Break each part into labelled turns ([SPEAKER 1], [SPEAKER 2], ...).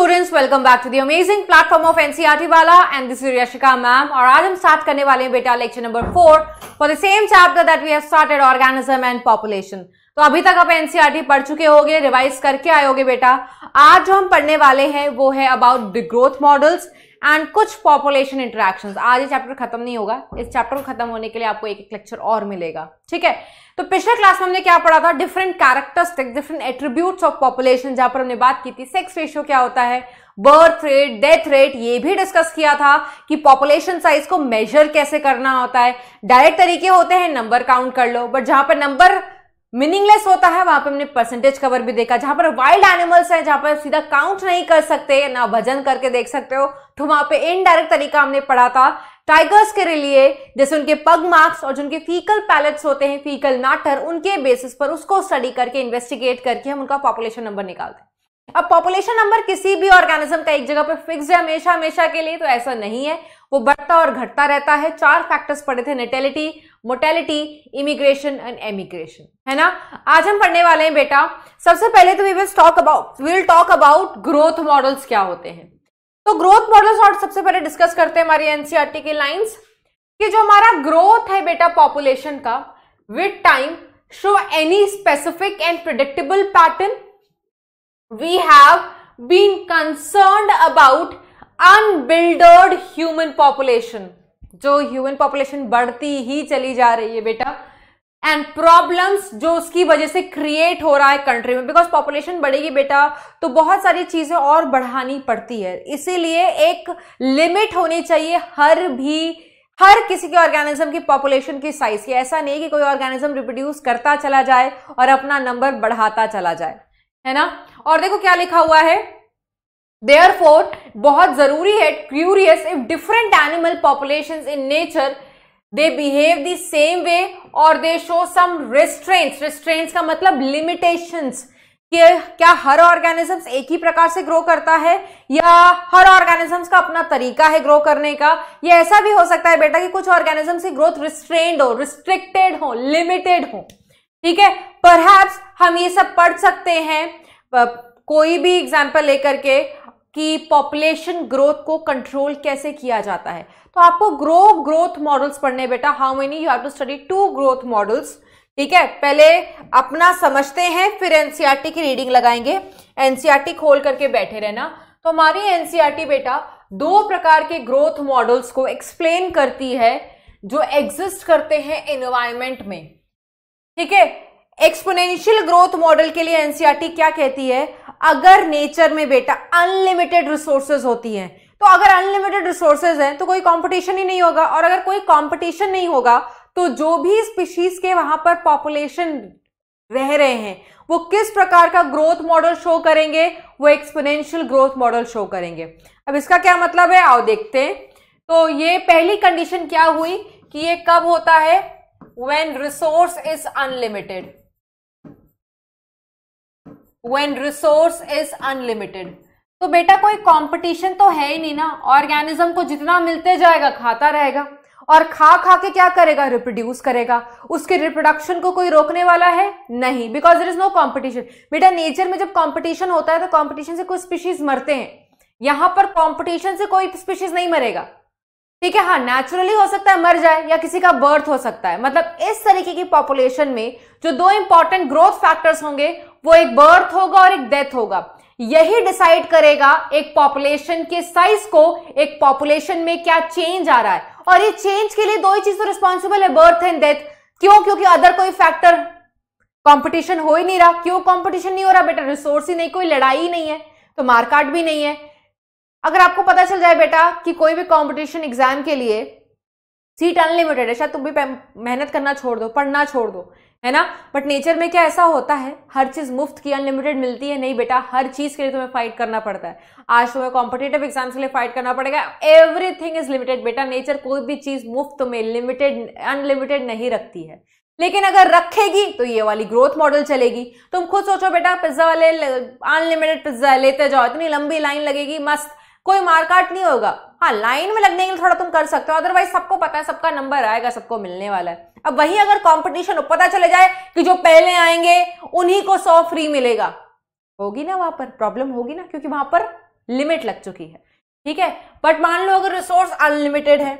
[SPEAKER 1] Students welcome back to the amazing platform of NCERT वाला and this is Yashika ma'am और आज हम start करने वाले हैं बेटा lecture number four for the same chapter that we have started organism and population तो अभी तक आप एनसीईआरटी e पढ़ चुके होगे रिवाइज करके आए होगे बेटा आज जो हम पढ़ने वाले हैं वो है about the growth models and कुछ पॉपुलेशन इंटरेक्शंस आज ये चैप्टर खत्म नहीं होगा इस चैप्टर को खत्म होने के लिए आपको एक एक लेक्चर और मिलेगा ठीक है तो पिछले क्लास में हमने क्या पढ़ा था different characteristic different attributes of population जहां पर हमने बात की थी सेक्स रेशियो क्या होता है बर्थ रेट डेथ रेट ये भी डिस्कस किया था कि पॉपुलेशन साइज को मेजर कैसे करना होता है डायरेक्ट तरीके होते हैं नंबर काउंट कर लो बट जहां पर नंबर मीनिंगलेस होता है वहां पे हमने परसेंटेज कवर भी देखा जहां पर वाइल्ड एनिमल्स हैं जहां पर सीधा काउंट नहीं कर सकते ना भजन करके देख सकते हो तो वहां पे इनडायरेक्ट तरीका हमने पढ़ा था टाइगर्स के लिए जैसे उनके पग मार्क्स और जो उनके फीकल पैलेट्स होते हैं फीकल मैटर उनके बेसिस पर उसको स्टडी करके इन्वेस्टिगेट करके हम उनका पॉपुलेशन नंबर निकालते हैं अब पॉपुलेशन नंबर किसी भी ऑर्गेनिज्म का एक जगह पर फिक्स है हमेशा हमेशा के लिए तो ऐसा नहीं है वो बढ़ता और घटता रहता है चार फैक्टर्स पढ़े थे natality mortality immigration and emigration है ना आज हम पढ़ने वाले हैं बेटा सबसे पहले तो we will talk about we will talk about growth models क्या होते हैं तो ग्रोथ मॉडल्स और सबसे पहले डिस्कस करते हैं हमारी एनसीआरटी e की लाइन्स कि जो हमारा ग्रोथ है बेटा पॉपुलेशन का with time show any specific and predictable pattern we have been concern about unbridled human population जो ह्यूमन पॉपुलेशन बढ़ती ही चली जा रही है बेटा एंड प्रॉब्लम्स जो उसकी वजह से क्रिएट हो रहा है कंट्री में बिकॉज पॉपुलेशन बढ़ेगी बेटा तो बहुत सारी चीज़ें और बढ़ानी पड़ती है इसीलिए एक लिमिट होनी चाहिए हर भी हर किसी के ऑर्गेनिज्म की पॉपुलेशन की साइज की ऐसा नहीं कि कोई ऑर्गेनिज्म रिप्रोड्यूस करता चला जाए और अपना नंबर बढ़ाता चला जाए है ना और देखो क्या लिखा हुआ है देयरफॉर बहुत जरूरी है curious if different animal population in nature they behave the same way और they show some restraints restraints का मतलब लिमिटेशंस कि क्या हर ऑर्गेनिजम्स एक ही प्रकार से ग्रो करता है या हर ऑर्गेनिजम्स का अपना तरीका है ग्रो करने का या ऐसा भी हो सकता है बेटा कि कुछ ऑर्गेनिजम्स की ग्रोथ रिस्ट्रेंड हो रिस्ट्रिक्टेड हो लिमिटेड हो ठीक है परहैप्स हम ये सब पढ़ सकते हैं कोई भी एग्जाम्पल लेकर के कि पॉपुलेशन ग्रोथ को कंट्रोल कैसे किया जाता है तो आपको ग्रो ग्रोथ मॉडल्स पढ़ने बेटा how many you have to study two growth models ठीक है पहले अपना समझते हैं फिर एनसीईआरटी की रीडिंग लगाएंगे एनसीईआरटी खोल करके बैठे रहना तो हमारी एनसीईआरटी बेटा दो प्रकार के ग्रोथ मॉडल्स को एक्सप्लेन करती है जो एग्जिस्ट करते हैं एनवायरमेंट में ठीक है एक्सपोनेंशियल ग्रोथ मॉडल के लिए एनसीआरटी क्या कहती है अगर नेचर में बेटा अनलिमिटेड रिसोर्सेज होती हैं तो अगर अनलिमिटेड रिसोर्सेज हैं तो कोई कंपटीशन ही नहीं होगा और अगर कोई कंपटीशन नहीं होगा तो जो भी स्पीशीज के वहां पर पॉपुलेशन रह रहे हैं वो किस प्रकार का ग्रोथ मॉडल शो करेंगे वो एक्सपोनेंशियल ग्रोथ मॉडल शो करेंगे अब इसका क्या मतलब है आओ देखते हैं तो ये पहली कंडीशन क्या हुई कि ये कब होता है when resource is unlimited when resource is unlimited तो बेटा कोई कॉम्पिटिशन तो है ही नहीं ना ऑर्गेनिज्म को जितना मिलते जाएगा खाता रहेगा और खा खा के क्या करेगा रिप्रोड्यूस करेगा उसके रिप्रोडक्शन को कोई रोकने वाला है नहीं because there is no competition बेटा नेचर में जब कॉम्पिटिशन होता है तो कॉम्पिटिशन से कोई स्पीशीज मरते हैं यहां पर कॉम्पिटिशन से कोई स्पीशीज नहीं मरेगा ठीक है हाँ नेचुरली हो सकता है मर जाए या किसी का बर्थ हो सकता है मतलब इस तरीके की पॉपुलेशन में जो दो इंपॉर्टेंट ग्रोथ फैक्टर्स होंगे वो एक बर्थ होगा और एक डेथ होगा यही डिसाइड करेगा एक पॉपुलेशन के साइज को एक पॉपुलेशन में क्या चेंज आ रहा है और ये चेंज के लिए दो ही चीज तो रिस्पॉन्सिबल है बर्थ एंड डेथ क्यों क्योंकि अदर कोई फैक्टर कंपटीशन हो ही नहीं रहा क्यों कंपटीशन नहीं हो रहा बेटा रिसोर्स ही नहीं कोई लड़ाई ही नहीं है तो मारकाट भी नहीं है अगर आपको पता चल जाए बेटा कि कोई भी कंपटीशन एग्जाम के लिए सीट अनलिमिटेड है शायद तुम भी मेहनत करना छोड़ दो पढ़ना छोड़ दो है ना बट नेचर में क्या ऐसा होता है हर चीज़ मुफ्त की अनलिमिटेड मिलती है नहीं बेटा हर चीज़ के लिए तुम्हें फाइट करना पड़ता है आज तुम्हें कॉम्पिटेटिव एग्जाम्स के लिए फाइट करना पड़ेगा एवरीथिंग इज लिमिटेड बेटा नेचर कोई भी चीज़ मुफ्त में लिमिटेड अनलिमिटेड नहीं रखती है लेकिन अगर रखेगी तो ये वाली ग्रोथ मॉडल चलेगी तुम खुद सोचो बेटा पिज्ज़ा वाले अनलिमिटेड पिज्ज़ा लेते जाओ इतनी लंबी लाइन लगेगी मस्त कोई मारकाट नहीं होगा हाँ लाइन में लगने के लिए थोड़ा तुम कर सकते हो अदरवाइज सबको पता है सबका नंबर आएगा सबको मिलने वाला है अब वही अगर कॉम्पिटिशन हो पता चले जाए कि जो पहले आएंगे उन्हीं को सौ फ्री मिलेगा होगी ना वहां पर प्रॉब्लम होगी ना क्योंकि वहां पर लिमिट लग चुकी है ठीक है बट मान लो अगर रिसोर्स अनलिमिटेड है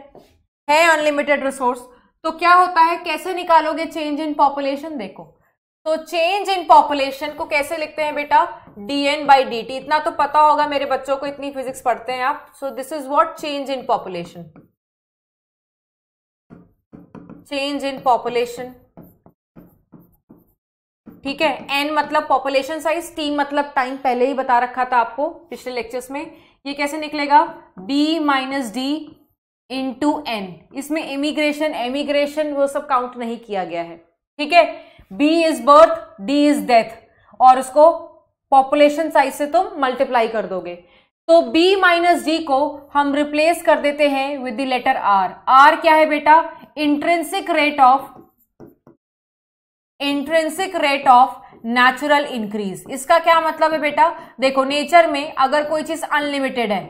[SPEAKER 1] है अनलिमिटेड रिसोर्स तो क्या होता है कैसे निकालोगे चेंज इन पॉपुलेशन देखो तो चेंज इन पॉपुलेशन को कैसे लिखते हैं बेटा D N by D T इतना तो पता होगा मेरे बच्चों को इतनी फिजिक्स पढ़ते हैं आप so this is what change in population change in population ठीक है एन मतलब पॉपुलेशन साइज टी मतलब टाइम पहले ही बता रखा था आपको पिछले लेक्चर्स में ये कैसे निकलेगा B minus D into N इसमें इमिग्रेशन एमिग्रेशन वो सब काउंट नहीं किया गया है ठीक है B is birth D is death और उसको पॉपुलेशन साइज से तुम मल्टीप्लाई कर दोगे तो b माइनस डी को हम रिप्लेस कर देते हैं with the letter r r क्या है बेटा intrinsic rate of intrinsic rate of natural increase इसका क्या मतलब है बेटा देखो नेचर में अगर कोई चीज अनलिमिटेड है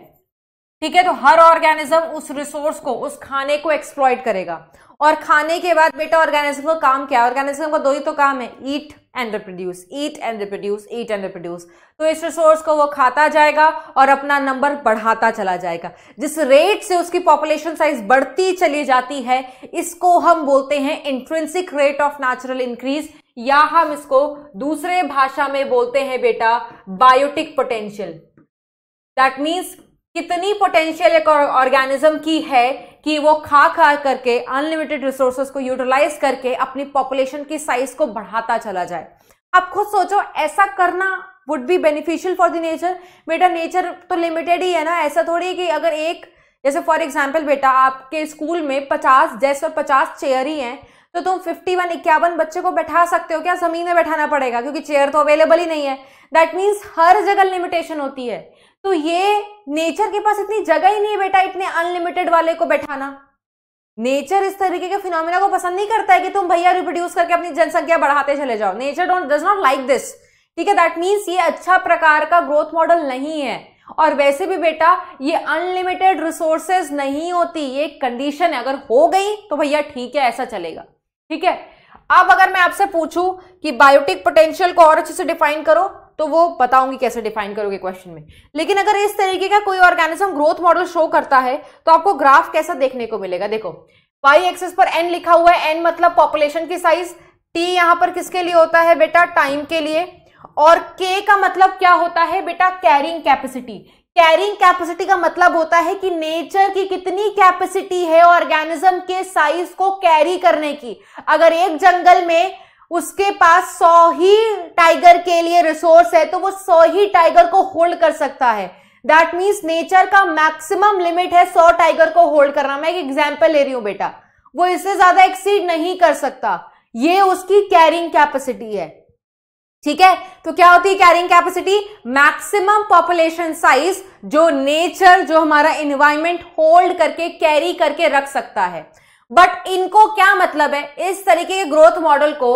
[SPEAKER 1] ठीक है तो हर ऑर्गेनिज्म उस रिसोर्स को उस खाने को एक्सप्लॉइट करेगा और खाने के बाद बेटा ऑर्गेनिज्म का काम क्या है ऑर्गेनिज्म का दो ही तो काम है eat and reproduce eat and reproduce eat and reproduce तो इस रिसोर्स को वो खाता जाएगा और अपना नंबर बढ़ाता चला जाएगा जिस रेट से उसकी पॉपुलेशन साइज बढ़ती चली जाती है इसको हम बोलते हैं intrinsic rate of natural increase या हम इसको दूसरे भाषा में बोलते हैं बेटा बायोटिक पोटेंशियल दैट मीन्स कितनी पोटेंशियल एक ऑर्गेनिज्म की है कि वो खा खा करके अनलिमिटेड रिसोर्सेज को यूटिलाइज करके अपनी पॉपुलेशन की साइज को बढ़ाता चला जाए आप खुद सोचो ऐसा करना would be beneficial for the nature बेटा नेचर तो लिमिटेड ही है ना ऐसा थोड़ी कि अगर एक जैसे फॉर एग्जाम्पल बेटा आपके स्कूल में पचास जैसे पचास चेयर ही हैं तो तुम फिफ्टी वन इक्यावन बच्चे को बैठा सकते हो क्या जमीन में बैठाना पड़ेगा क्योंकि चेयर तो अवेलेबल ही नहीं है दैट मीन्स हर जगह लिमिटेशन होती है तो ये नेचर के पास इतनी जगह ही नहीं है बेटा इतने अनलिमिटेड वाले को बैठाना नेचर इस तरीके के फिनोमिना को पसंद नहीं करता है कि तुम भैया रिप्रोड्यूस करके अपनी जनसंख्या बढ़ाते चले जाओ nature don't does not like this ठीक है दैट मीन्स ये अच्छा प्रकार का ग्रोथ मॉडल नहीं है और वैसे भी बेटा ये अनलिमिटेड रिसोर्सेज नहीं होती ये कंडीशन है अगर हो गई तो भैया ठीक है ऐसा चलेगा ठीक है अब अगर मैं आपसे पूछूं कि बायोटिक पोटेंशियल को और अच्छे से डिफाइन करो तो वो बताऊंगी कैसे डिफाइन करोगे क्वेश्चन में लेकिन अगर इस तरीके का कोई ऑर्गेनिज्म ग्रोथ मॉडल शो करता है तो आपको ग्राफ कैसा देखने को मिलेगा देखो वाई एक्सेस पर एन लिखा हुआ है एन मतलब पॉपुलेशन की साइज टी यहां पर किसके लिए होता है बेटा टाइम के लिए और के का मतलब क्या होता है बेटा कैरिंग कैपेसिटी कैरिंग कैपेसिटी का मतलब होता है कि नेचर की कितनी कैपेसिटी है ऑर्गेनिज्म के साइज को कैरी करने की अगर एक जंगल में उसके पास सौ ही टाइगर के लिए रिसोर्स है तो वो सौ ही टाइगर को होल्ड कर सकता है दैट मीन्स नेचर का मैक्सिमम लिमिट है सौ टाइगर को होल्ड करना मैं एक एग्जाम्पल ले रही हूं बेटा वो इससे ज्यादा एक्सीड नहीं कर सकता ये उसकी कैरिंग कैपेसिटी है ठीक है तो क्या होती है carrying capacity maximum population size जो नेचर जो हमारा इन्वायरमेंट होल्ड करके कैरी करके रख सकता है बट इनको क्या मतलब है इस तरीके के ग्रोथ मॉडल को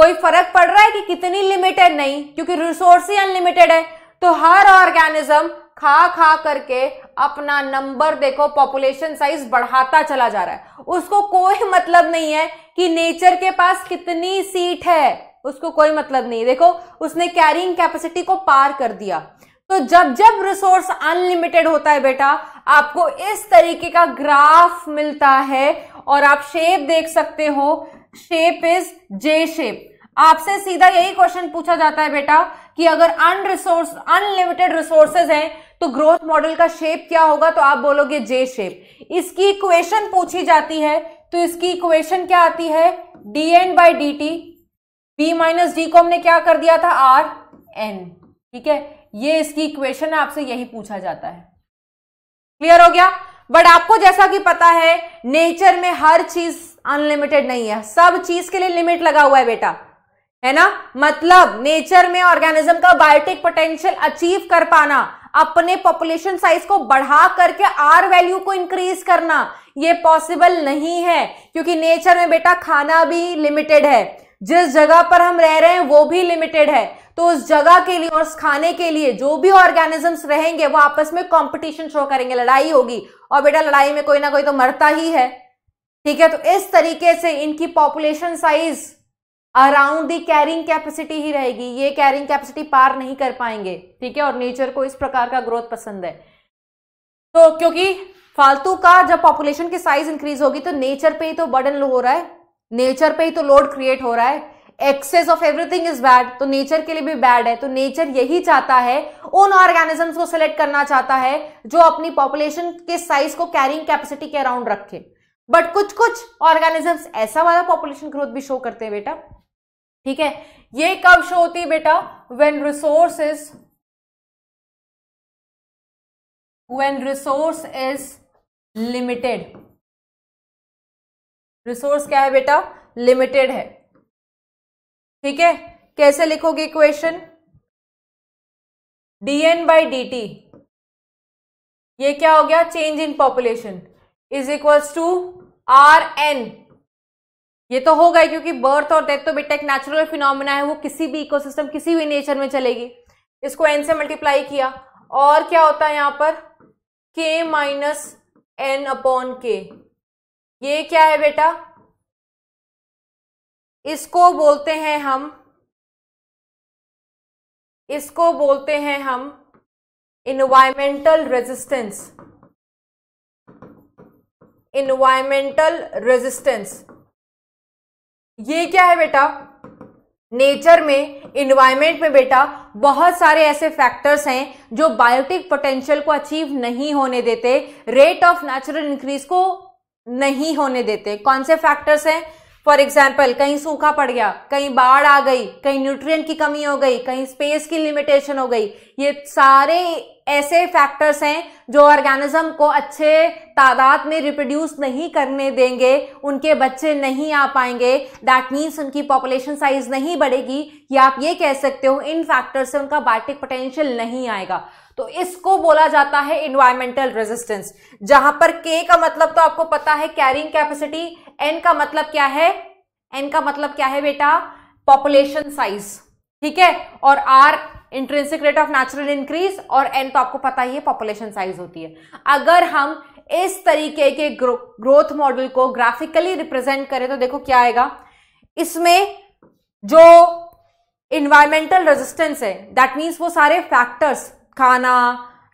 [SPEAKER 1] कोई फर्क पड़ रहा है कि कितनी लिमिटेड नहीं क्योंकि रिसोर्स ही अनलिमिटेड है तो हर ऑर्गेनिज्म खा खा करके अपना नंबर देखो पॉपुलेशन साइज बढ़ाता चला जा रहा है उसको कोई मतलब नहीं है कि नेचर के पास कितनी सीट है उसको कोई मतलब नहीं देखो उसने कैरिंग कैपेसिटी को पार कर दिया तो जब जब रिसोर्स अनलिमिटेड होता है बेटा आपको इस तरीके का ग्राफ मिलता है और आप शेप देख सकते हो शेप इज जे शेप आपसे सीधा यही क्वेश्चन पूछा जाता है बेटा कि अगर अनरिसोर्स अनलिमिटेड रिसोर्सेज हैं तो ग्रोथ मॉडल का शेप क्या होगा तो आप बोलोगे जे शेप इसकी इक्वेशन पूछी जाती है तो इसकी इक्वेशन क्या आती है D N by D T B minus D को हमने क्या कर दिया था आर एन ठीक है ये इसकी इक्वेशन आपसे यही पूछा जाता है क्लियर हो गया बट आपको जैसा कि पता है नेचर में हर चीज अनलिमिटेड नहीं है सब चीज के लिए लिमिट लगा हुआ है बेटा है ना मतलब नेचर में ऑर्गेनिज्म का बायोटिक पोटेंशियल अचीव कर पाना अपने पॉपुलेशन साइज को बढ़ा करके आर वैल्यू को इंक्रीज करना ये पॉसिबल नहीं है क्योंकि नेचर में बेटा खाना भी लिमिटेड है जिस जगह पर हम रह रहे हैं वो भी लिमिटेड है तो उस जगह के लिए और उस खाने के लिए जो भी ऑर्गेनिजम्स रहेंगे वो आपस में कंपटीशन शो करेंगे लड़ाई होगी और बेटा लड़ाई में कोई ना कोई तो मरता ही है ठीक है तो इस तरीके से इनकी population size around the carrying capacity ही रहेगी ये कैरिंग कैपेसिटी पार नहीं कर पाएंगे ठीक है और नेचर को इस प्रकार का ग्रोथ पसंद है तो क्योंकि फालतू का जब पॉपुलेशन की साइज इंक्रीज होगी तो नेचर पे ही तो बर्डन हो रहा है नेचर पे ही तो लोड क्रिएट हो रहा है excess of everything is bad तो नेचर के लिए भी बैड है तो नेचर यही चाहता है उन ऑर्गेनिजम्स को सिलेक्ट करना चाहता है जो अपनी पॉपुलेशन के साइज को कैरिंग कैपेसिटी के अराउंड रखे बट कुछ कुछ ऑर्गेनिजम्स ऐसा वाला पॉपुलेशन ग्रोथ भी शो करते हैं बेटा ठीक है ये कब शो होती है बेटा when
[SPEAKER 2] resource is limited resource क्या है बेटा लिमिटेड है ठीक है कैसे लिखोगे क्वेश्चन डीएन बाई
[SPEAKER 1] डी ये क्या हो गया change in population is equals to are N ये तो हो गए क्योंकि बर्थ और डेथ तो बेटा एक नेचुरल फिनोमिना है वो किसी भी इकोसिस्टम किसी भी नेचर में चलेगी इसको एन से मल्टीप्लाई किया और क्या होता है यहां पर के माइनस एन अपॉन के ये क्या है बेटा इसको बोलते हैं
[SPEAKER 2] हम इसको बोलते हैं हम
[SPEAKER 1] इन्वायरमेंटल रेजिस्टेंस इन्वायरमेंटल रेजिस्टेंस ये क्या है बेटा नेचर में इन्वायरमेंट में बेटा बहुत सारे ऐसे फैक्टर्स हैं जो बायोटिक पोटेंशियल को अचीव नहीं होने देते रेट ऑफ नेचुरल इंक्रीज को नहीं होने देते कौन से फैक्टर्स हैं फॉर एग्जाम्पल कहीं सूखा पड़ गया कहीं बाढ़ आ गई कहीं न्यूट्रिएंट की कमी हो गई कहीं स्पेस की लिमिटेशन हो गई ये सारे ऐसे फैक्टर्स हैं जो ऑर्गेनिज्म को अच्छे तादाद में रिप्रोड्यूस नहीं करने देंगे उनके बच्चे नहीं आ पाएंगे दैट मीन्स उनकी पॉपुलेशन साइज नहीं बढ़ेगी या आप ये कह सकते हो इन फैक्टर से उनका बायोटिक पोटेंशियल नहीं आएगा तो इसको बोला जाता है इन्वायरमेंटल रेजिस्टेंस जहां पर के का मतलब तो आपको पता है कैरिंग कैपेसिटी एन का मतलब क्या है एन का मतलब क्या है बेटा पॉपुलेशन साइज ठीक है और R intrinsic rate of natural increase और एन तो आपको पता ही है पॉपुलेशन साइज होती है अगर हम इस तरीके के ग्रो, ग्रोथ मॉडल को ग्राफिकली रिप्रेजेंट करें तो देखो क्या आएगा इसमें जो इन्वायरमेंटल रेजिस्टेंस है दैट मीन्स वो सारे फैक्टर्स खाना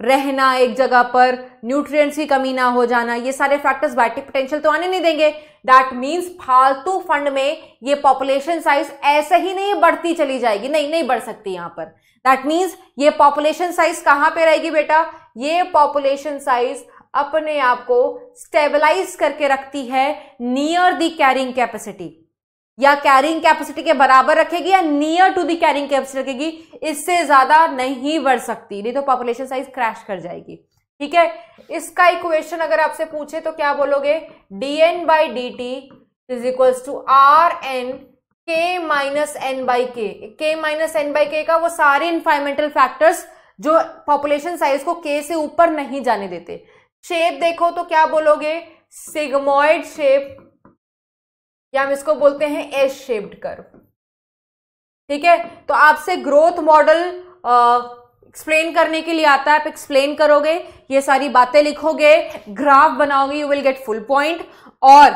[SPEAKER 1] रहना एक जगह पर न्यूट्रिएंट्स की कमी ना हो जाना ये सारे फैक्टर्स बायोटिक पोटेंशियल तो आने नहीं देंगे दैट मीन्स फालतू फंड में ये पॉपुलेशन साइज ऐसे ही नहीं बढ़ती चली जाएगी नहीं नहीं बढ़ सकती यहां पर दैट मीन्स ये पॉपुलेशन साइज कहां पे रहेगी बेटा ये पॉपुलेशन साइज अपने आप को स्टेबलाइज करके रखती है नियर दी कैरिंग कैपेसिटी या कैरिंग कैपेसिटी के बराबर रखेगी या near to the carrying capacity रखेगी इससे ज्यादा नहीं बढ़ सकती नहीं तो पॉपुलेशन साइज क्रैश कर जाएगी ठीक है इसका इक्वेशन अगर आपसे पूछे तो क्या बोलोगे D N by D T is equals to are N K minus N by K K minus N by K का वो सारे इन्फाइमेंटल फैक्टर्स जो पॉपुलेशन साइज को के से ऊपर नहीं जाने देते शेप देखो तो क्या बोलोगे सिग्मोइड शेप या हम इसको बोलते हैं एस शेप्ड कर ठीक है तो आपसे ग्रोथ मॉडल एक्सप्लेन करने के लिए आता है आप एक्सप्लेन करोगे ये सारी बातें लिखोगे ग्राफ बनाओगे you will get full point और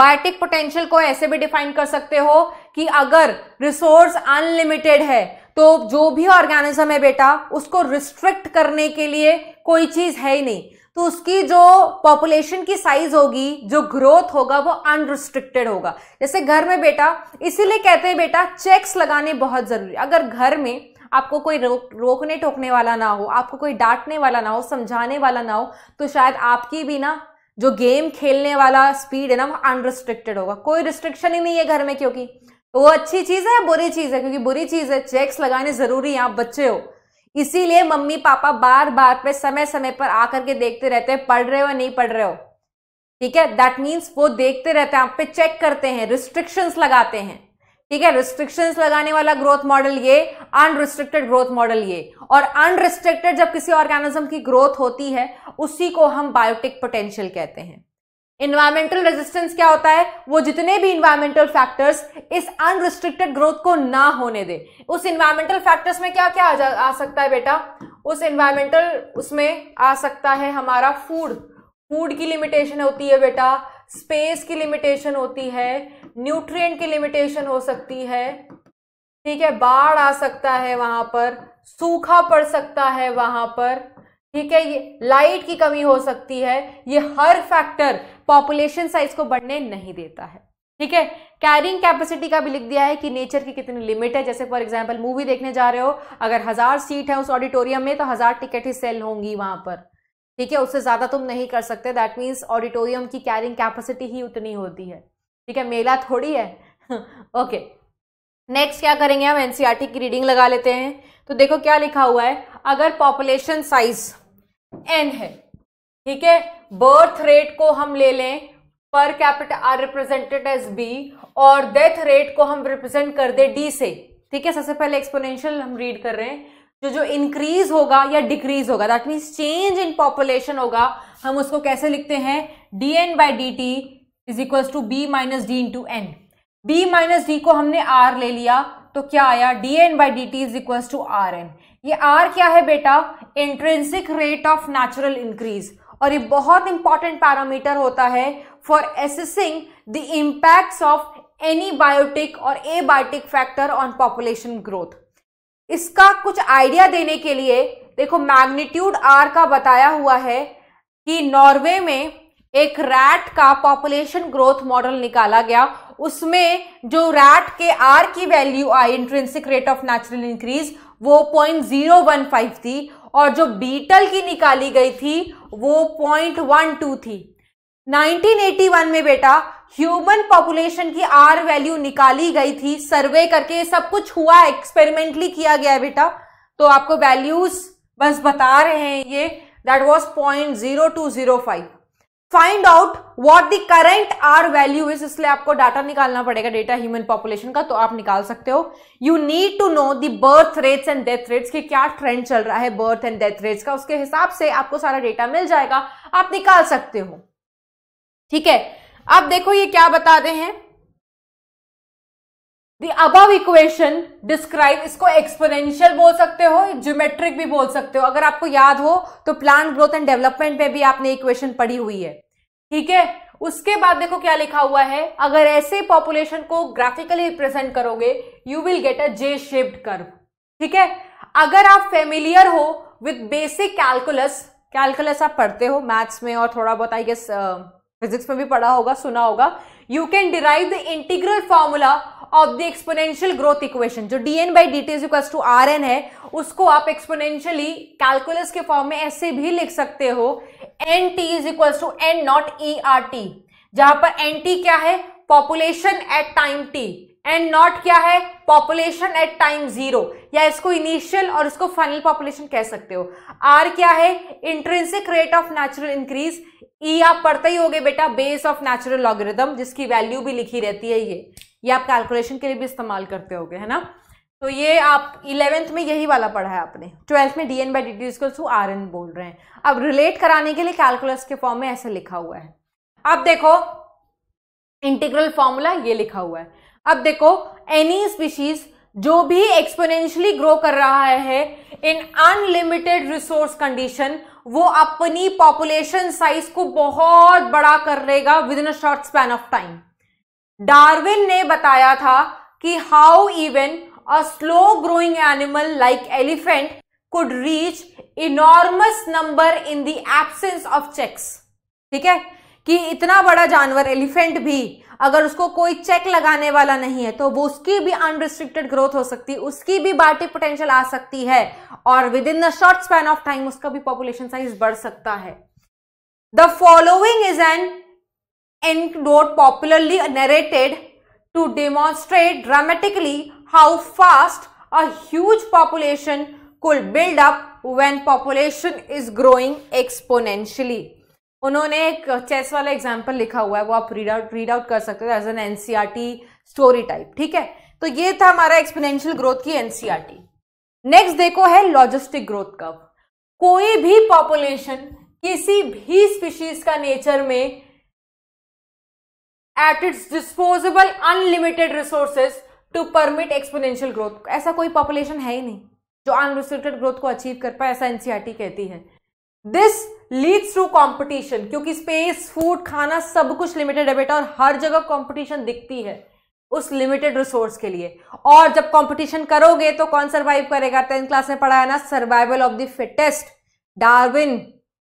[SPEAKER 1] बायोटिक पोटेंशियल को ऐसे भी डिफाइन कर सकते हो कि अगर रिसोर्स अनलिमिटेड है तो जो भी ऑर्गेनिज्म है बेटा उसको रिस्ट्रिक्ट करने के लिए कोई चीज है ही नहीं तो उसकी जो पॉपुलेशन की साइज होगी जो ग्रोथ होगा वो अनरिस्ट्रिक्टेड होगा जैसे घर में बेटा इसीलिए कहते हैं बेटा चेक्स लगाने बहुत ज़रूरी अगर घर में आपको कोई रोक रोकने टोकने वाला ना हो आपको कोई डांटने वाला ना हो समझाने वाला ना हो तो शायद आपकी भी ना जो गेम खेलने वाला स्पीड है ना वो अनरिस्ट्रिक्टेड होगा कोई रिस्ट्रिक्शन ही नहीं है घर में क्योंकि तो वो अच्छी चीज़ है या बुरी चीज़ है क्योंकि बुरी चीज़ है चेक्स लगाने ज़रूरी है आप बच्चे हो इसीलिए मम्मी पापा बार बार पे समय समय पर आकर के देखते रहते हैं पढ़ रहे हो नहीं पढ़ रहे हो ठीक है दैट मीन्स वो देखते रहते हैं आप पे चेक करते हैं रिस्ट्रिक्शंस लगाते हैं ठीक है रिस्ट्रिक्शंस लगाने वाला ग्रोथ मॉडल ये अनरिस्ट्रिक्टेड ग्रोथ मॉडल ये और अनरिस्ट्रिक्टेड जब किसी ऑर्गेनिज्म की ग्रोथ होती है उसी को हम बायोटिक पोटेंशियल कहते हैं इन्वायरमेंटल रेजिस्टेंस क्या होता है वो जितने भी इन्वायरमेंटल फैक्टर्स इस अनरिस्ट्रिक्टेड ग्रोथ को ना होने दे उस इन्वायरमेंटल फैक्टर्स में क्या क्या आ, आ सकता है बेटा उस इन्वायरमेंटल उसमें आ सकता है हमारा फूड फूड की लिमिटेशन होती है बेटा स्पेस की लिमिटेशन होती है न्यूट्रिएंट की लिमिटेशन हो सकती है ठीक है बाढ़ आ सकता है वहां पर सूखा पड़ सकता है वहां पर ठीक है ये लाइट की कमी हो सकती है ये हर फैक्टर पॉपुलेशन साइज को बढ़ने नहीं देता है ठीक है कैरिंग कैपेसिटी का भी लिख दिया है कि नेचर की कितनी लिमिट है जैसे फॉर एग्जाम्पल मूवी देखने जा रहे हो अगर हजार सीट है उस ऑडिटोरियम में तो हजार टिकट ही सेल होंगी वहां पर ठीक है उससे ज्यादा तुम नहीं कर सकते दैट मीन्स ऑडिटोरियम की कैरिंग कैपेसिटी ही उतनी होती है ठीक है मेला थोड़ी है ओके नेक्स्ट क्या करेंगे हम एनसीआरटी e की रीडिंग लगा लेते हैं तो देखो क्या लिखा हुआ है अगर पॉपुलेशन साइज एन है ठीक है बर्थ रेट को हम ले लें पर capital R represented as B और डेथ रेट को हम रिप्रेजेंट कर दे डी से ठीक है सबसे पहले एक्सपोनेंशियल हम रीड कर रहे हैं जो जो इंक्रीज होगा या डिक्रीज होगा that means change in population होगा हम उसको कैसे लिखते हैं D N by D T is equal to B minus D into N B minus D को हमने आर ले लिया तो क्या आया D N by D T is equal to are N ये आर क्या है बेटा intrinsic rate of natural increase और ये बहुत इंपॉर्टेंट पैरामीटर होता है for assessing the impacts of any biotic और abiotic factor on population growth इसका कुछ आइडिया देने के लिए देखो मैग्नीट्यूड आर का बताया हुआ है कि नॉर्वे में एक रैट का पॉपुलेशन ग्रोथ मॉडल निकाला गया उसमें जो रैट के आर की value I intrinsic rate of natural increase वो पॉइंट जीरो वन फाइव थी और जो बीटल की निकाली गई थी वो पॉइंट वन टू थी 1981 में बेटा ह्यूमन पॉपुलेशन की आर वैल्यू निकाली गई थी सर्वे करके सब कुछ हुआ एक्सपेरिमेंटली किया गया बेटा तो आपको वैल्यूज बस बता रहे हैं ये that was point zero two zero five find out what the current R value is इसलिए आपको डाटा निकालना पड़ेगा डेटा ह्यूमन पॉपुलेशन का तो आप निकाल सकते हो you need to know the birth rates and death rates के क्या ट्रेंड चल रहा है बर्थ एंड डेथ रेट्स का उसके हिसाब से आपको सारा डेटा मिल जाएगा आप निकाल सकते हो ठीक है अब देखो ये क्या बता रहे हैं द अबव इक्वेशन डिस्क्राइब इसको एक्सपोनेंशियल बोल सकते हो ज्योमेट्रिक भी बोल सकते हो अगर आपको याद हो तो प्लान ग्रोथ एंड डेवलपमेंट में भी आपने इक्वेशन पढ़ी हुई है ठीक है उसके बाद देखो क्या लिखा हुआ है अगर ऐसे पॉपुलेशन को ग्राफिकली रिप्रेजेंट करोगे you will get a J shaped curve ठीक है अगर आप फेमिलियर हो विथ बेसिक कैलकुलस कैलकुलस आप पढ़ते हो मैथ्स में और थोड़ा बहुत आई गेस फिजिक्स में भी पढ़ा होगा सुना होगा you can derive the integral formula of the exponential growth equation जो D N by D T is to are N है उसको आप एक्सपोनेंशियली कैलकुलस के फॉर्म में ऐसे भी लिख सकते हो N T is equal to N not E R T जहां पर एन टी क्या है population at time T N not क्या है पॉपुलेशन एट टाइम जीरो या इसको इनिशियल और इसको फाइनल पॉपुलेशन कह सकते हो आर क्या है intrinsic rate of natural increase E आप पढ़ते ही होगे बेटा बेस ऑफ नेचुरल लॉगरिदम जिसकी वैल्यू भी लिखी रहती है ये ये आप कैलकुलेशन के लिए भी इस्तेमाल करते हो है ना तो ये आप इलेवेंथ में यही वाला पढ़ा है आपने ट्वेल्थ में D N by D T to are N बोल रहे हैं अब रिलेट कराने के लिए कैलकुलस के फॉर्म में ऐसे लिखा हुआ है अब देखो इंटीग्रल फॉर्मूला ये लिखा हुआ है अब देखो एनी स्पीशीज जो भी एक्सपोनेंशियली ग्रो कर रहा है इन अनलिमिटेड रिसोर्स कंडीशन वो अपनी पॉपुलेशन साइज को बहुत बड़ा कर लेगा within a short span of time Darwin ने बताया था कि how even a slow growing animal like elephant could reach enormous number in the absence of checks ठीक है कि इतना बड़ा जानवर एलिफेंट भी अगर उसको कोई चेक लगाने वाला नहीं है तो वो उसकी भी अनरिस्ट्रिक्टेड ग्रोथ हो सकती है उसकी भी बार्टिक पोटेंशियल आ सकती है और within the short span of time उसका भी पॉपुलेशन साइज बढ़ सकता है the following is an anecdote popularly narrated to demonstrate dramatically how fast a huge population could build up when population is growing exponentially. उन्होंने एक chess वाला example लिखा हुआ है वो आप रीड आउट रीड आउट कर सकते हो as N T story type ठीक है तो ये था हमारा एक्सपोनेंशियल ग्रोथ की एनसीआरटी नेक्स्ट e देखो है लॉजिस्टिक ग्रोथ कब कोई भी पॉपुलेशन किसी भी स्पीशीज का नेचर में at its disposable unlimited resources to permit exponential growth ऐसा कोई पॉपुलेशन है ही नहीं जो अनरिस्ट्रिक्टेड ग्रोथ को अचीव कर पाए ऐसा एनसीआरटी e कहती है दिस लीड्स टू कॉम्पिटिशन क्योंकि स्पेस फूड खाना सब कुछ लिमिटेड है बेटा और हर जगह कॉम्पिटिशन दिखती है उस लिमिटेड रिसोर्स के लिए और जब कॉम्पिटिशन करोगे तो कौन सर्वाइव करेगा टेंथ क्लास में पढ़ा है ना survival of the fittest Darwin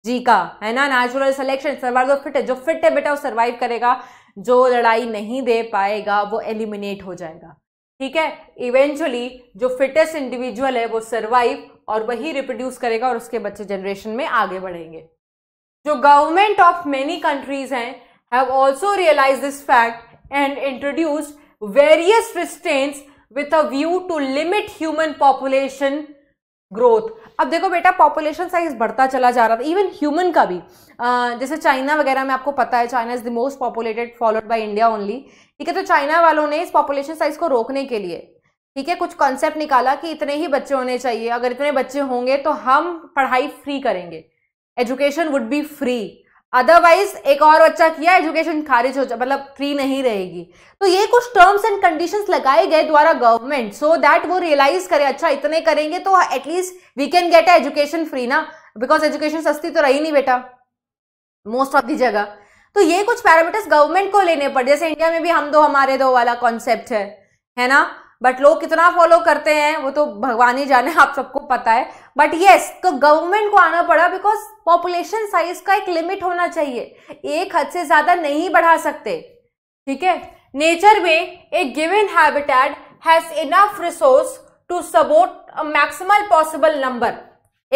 [SPEAKER 1] ji का है ना natural selection survival of fit है जो फिट है बेटा वो सर्वाइव करेगा जो लड़ाई नहीं दे पाएगा वो एलिमिनेट हो जाएगा ठीक है इवेंचुअली जो फिटेस्ट इंडिविजुअल है वो सर्वाइव और वही रिप्रोड्यूस करेगा और उसके बच्चे जनरेशन में आगे बढ़ेंगे जो गवर्नमेंट ऑफ मेनी कंट्रीज हैं have also realize this fact and introduce various restraints with a view to limit human population growth अब देखो बेटा पॉपुलेशन साइज बढ़ता चला जा रहा था इवन ह्यूमन का भी जैसे चाइना वगैरह में आपको पता है China is the most populated followed by India only ठीक है तो चाइना वालों ने इस पॉपुलेशन साइज को रोकने के लिए ठीक है कुछ कॉन्सेप्ट निकाला कि इतने ही बच्चे होने चाहिए अगर इतने बच्चे होंगे तो हम पढ़ाई फ्री करेंगे education would be free otherwise एक और बच्चा किया एजुकेशन खारिज हो जाए मतलब फ्री नहीं रहेगी तो ये कुछ टर्म्स एंड कंडीशंस लगाए गए द्वारा गवर्नमेंट सो दैट वो रियलाइज करे अच्छा इतने करेंगे तो at least we can get education free ना बिकॉज एजुकेशन सस्ती तो रही नहीं बेटा मोस्ट ऑफ दी जगह तो ये कुछ पैरामीटर्स गवर्नमेंट को लेने पड़े जैसे इंडिया में भी हम दो हमारे दो वाला कॉन्सेप्ट है है ना बट लोग कितना फॉलो करते हैं वो तो भगवान ही जाने आप सबको पता है बट येस तो गवर्नमेंट को आना पड़ा बिकॉज पॉपुलेशन साइज का एक लिमिट होना चाहिए एक हद से ज़्यादा नहीं बढ़ा सकते ठीक है नेचर में a given habitat has enough resource to support maximal possible number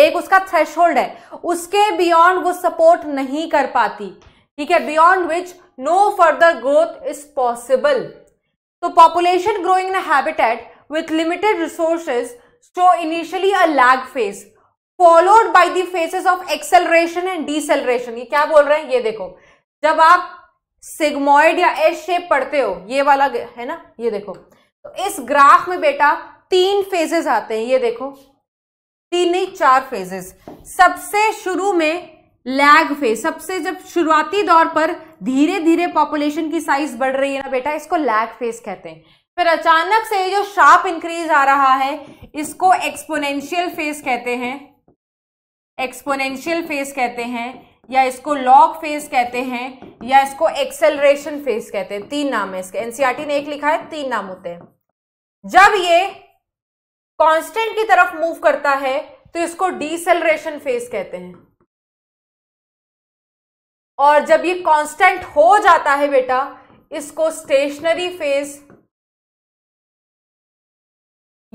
[SPEAKER 1] एक उसका थ्रेश है उसके बियॉन्ड वो सपोर्ट नहीं कर पाती ठीक है beyond which no further growth is possible तो population growing in habitat with limited resources show initially a phase followed by the phases of acceleration and deceleration ये क्या बोल रहे हैं ये देखो जब आप सिग्मोइड या एस शेप पढ़ते हो ये वाला है ना ये देखो तो इस ग्राफ में बेटा तीन फेजेस आते हैं ये देखो तीन नहीं चार फेजेस सबसे शुरू में लैग फेज सबसे जब शुरुआती दौर पर धीरे धीरे पॉपुलेशन की साइज बढ़ रही है ना बेटा इसको लैग फेज कहते हैं फिर अचानक से जो शार्प इंक्रीज आ रहा है इसको एक्सपोनेंशियल फेज कहते हैं एक्सपोनेंशियल फेज कहते हैं या इसको लॉग फेज कहते हैं या इसको एक्सेलरेशन फेज कहते हैं तीन नाम है इसके एनसीआरटी e ने एक लिखा है तीन नाम होते हैं जब ये कांस्टेंट की तरफ मूव करता है तो इसको डीसेलरेशन फेज कहते
[SPEAKER 2] हैं और जब ये कांस्टेंट हो जाता है
[SPEAKER 1] बेटा इसको स्टेशनरी फेज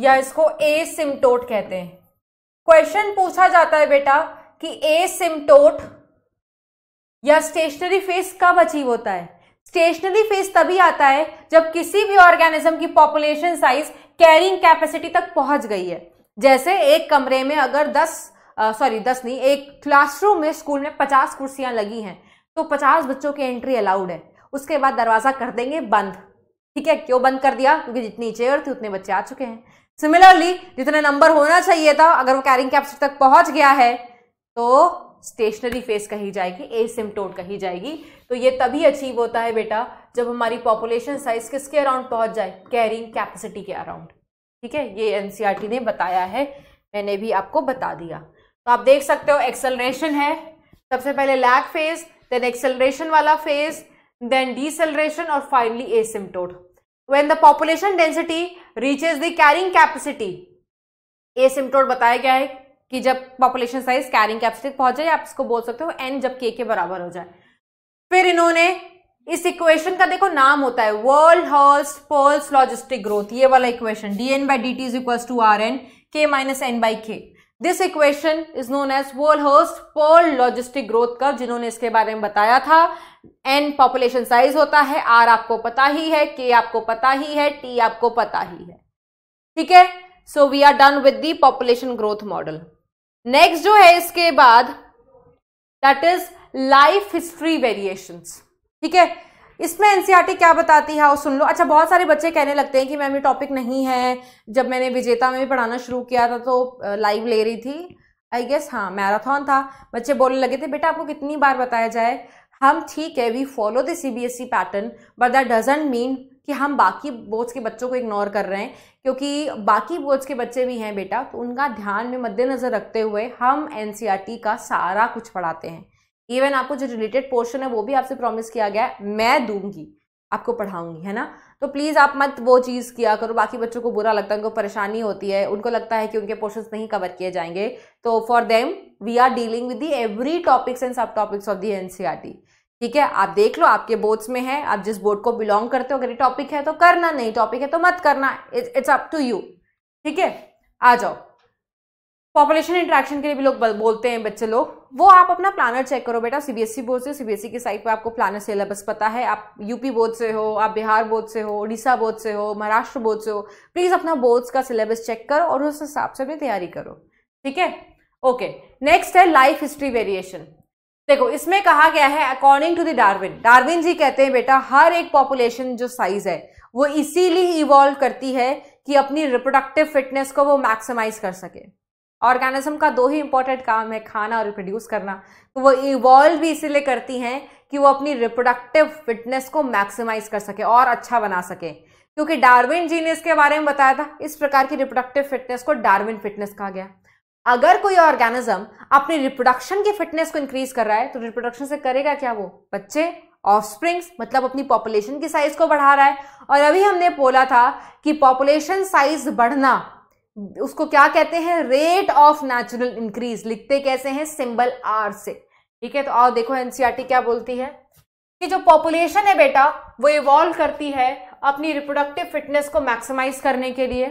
[SPEAKER 1] या इसको ए सिमटोट कहते हैं क्वेश्चन पूछा जाता है बेटा कि ए सिमटोट या स्टेशनरी फेज कब अचीव होता है स्टेशनरी फेज तभी आता है जब किसी भी ऑर्गेनिज्म की पॉपुलेशन साइज कैरिंग कैपेसिटी तक पहुंच गई है जैसे एक कमरे में अगर दस सॉरी दस नहीं एक क्लासरूम में स्कूल में पचास कुर्सियां लगी हैं तो पचास बच्चों की एंट्री अलाउड है उसके बाद दरवाज़ा कर देंगे बंद ठीक है क्यों बंद कर दिया क्योंकि जितनी चेयर थी उतने बच्चे आ चुके हैं सिमिलरली जितना नंबर होना चाहिए था अगर वो कैरिंग कैप्सिट तक पहुंच गया है तो स्टेशनरी फेस कही जाएगी ए एसिम्टोट कही जाएगी तो ये तभी अचीव होता है बेटा जब हमारी पॉपुलेशन साइज किसके अराउंड पहुंच जाए कैरिंग कैपेसिटी के अराउंड ठीक है ये एनसीईआरटी e ने बताया है मैंने भी आपको बता दिया तो आप देख सकते हो एक्सेलरेशन है सबसे पहले lag phase then acceleration wala phase then deceleration or finally asymptote when the population density reaches the carrying capacity asymptote bataya gaya hai ki jab population size carrying capacity pahunch jaye aap isko bol sakte ho n jab k ke barabar ho jaye fir inhone इस equation का देखो नाम होता है वर्ल्ड हॉल्स Pearl's logistic growth ये वाला equation d N by D T is equal to are N K minus N by K this equation is known as Verhulst Pearl logistic growth curve जिन्होंने इसके बारे में बताया था एन पॉपुलेशन साइज होता है आर आपको पता ही है के आपको पता ही है टी आपको पता ही है ठीक है so we are done with the population growth model next जो है इसके बाद that is life history variations ठीक है इसमें एनसीईआरटी क्या बताती है वो सुन लो अच्छा बहुत सारे बच्चे कहने लगते हैं कि मैम ये टॉपिक नहीं है जब मैंने विजेता में भी पढ़ाना शुरू किया था तो लाइव ले रही थी आई गेस हाँ मैराथन था बच्चे बोलने लगे थे बेटा आपको कितनी बार बताया जाए हम ठीक है we follow the C B S E pattern but that doesn't mean कि हम बाकी बोर्ड्स के बच्चों को इग्नोर कर रहे हैं क्योंकि बाकी बोर्ड्स के बच्चे भी हैं बेटा तो उनका ध्यान में मद्देनज़र रखते हुए हम एन का सारा कुछ पढ़ाते हैं इवन आपको जो रिलेटेड पोर्शन है वो भी आपसे प्रॉमिस किया गया है मैं दूंगी आपको पढ़ाऊंगी है ना तो प्लीज़ आप मत वो चीज़ किया करो बाकी बच्चों को बुरा लगता है उनको परेशानी होती है उनको लगता है कि उनके पोर्शन नहीं कवर किए जाएंगे तो for them we are dealing with the every topics and sub topics of the N ठीक है आप देख लो आपके बोर्ड्स में है आप जिस बोर्ड को बिलोंग करते हो अगर ये टॉपिक है तो करना नहीं टॉपिक है तो मत करना इट्स अप टू यू ठीक है आ जाओ पॉपुलेशन इंट्रैक्शन के लिए भी लोग बोलते हैं बच्चे लोग वो आप अपना प्लानर चेक करो बेटा सीबीएसई e बोर्ड से सीबीएसई e की साइट पे आपको प्लानर सिलेबस पता है आप यूपी बोर्ड से हो आप बिहार बोर्ड से हो उड़ीसा बोर्ड से हो महाराष्ट्र बोर्ड से हो प्लीज़ अपना बोर्ड्स का सिलेबस चेक करो और उस हिसाब से अपनी तैयारी करो ठीक है ओके नेक्स्ट है लाइफ हिस्ट्री वेरिएशन देखो इसमें कहा गया है according to the Darwin Darwin ji कहते हैं बेटा हर एक पॉपुलेशन जो साइज है वो इसीलिए इवॉल्व करती है कि अपनी रिप्रोडक्टिव फिटनेस को वो मैक्सिमाइज कर सके ऑर्गेनिज्म का दो ही इंपॉर्टेंट काम है खाना और रिप्रोड्यूस करना तो वो इवॉल्व भी इसीलिए करती हैं कि वो अपनी रिप्रोडक्टिव फिटनेस को मैक्सिमाइज कर सके और अच्छा बना सके क्योंकि डार्विन जी ने इसके बारे में बताया था इस प्रकार की रिप्रोडक्टिव फिटनेस को डार्विन फिटनेस कहा गया अगर कोई ऑर्गेनिज्म अपनी रिप्रोडक्शन की फिटनेस को इंक्रीज कर रहा है तो रिप्रोडक्शन से करेगा क्या वो बच्चे ऑफस्प्रिंग्स मतलब अपनी पॉपुलेशन की साइज को बढ़ा रहा है और अभी हमने बोला था कि पॉपुलेशन साइज बढ़ना उसको क्या कहते हैं रेट ऑफ नेचुरल इंक्रीज लिखते कैसे हैं सिंबल आर से ठीक है तो आओ देखो एनसीआरटी e क्या बोलती है कि जो पॉपुलेशन है बेटा वो इवॉल्व करती है अपनी रिप्रोडक्टिव फिटनेस को मैक्सिमाइज करने के लिए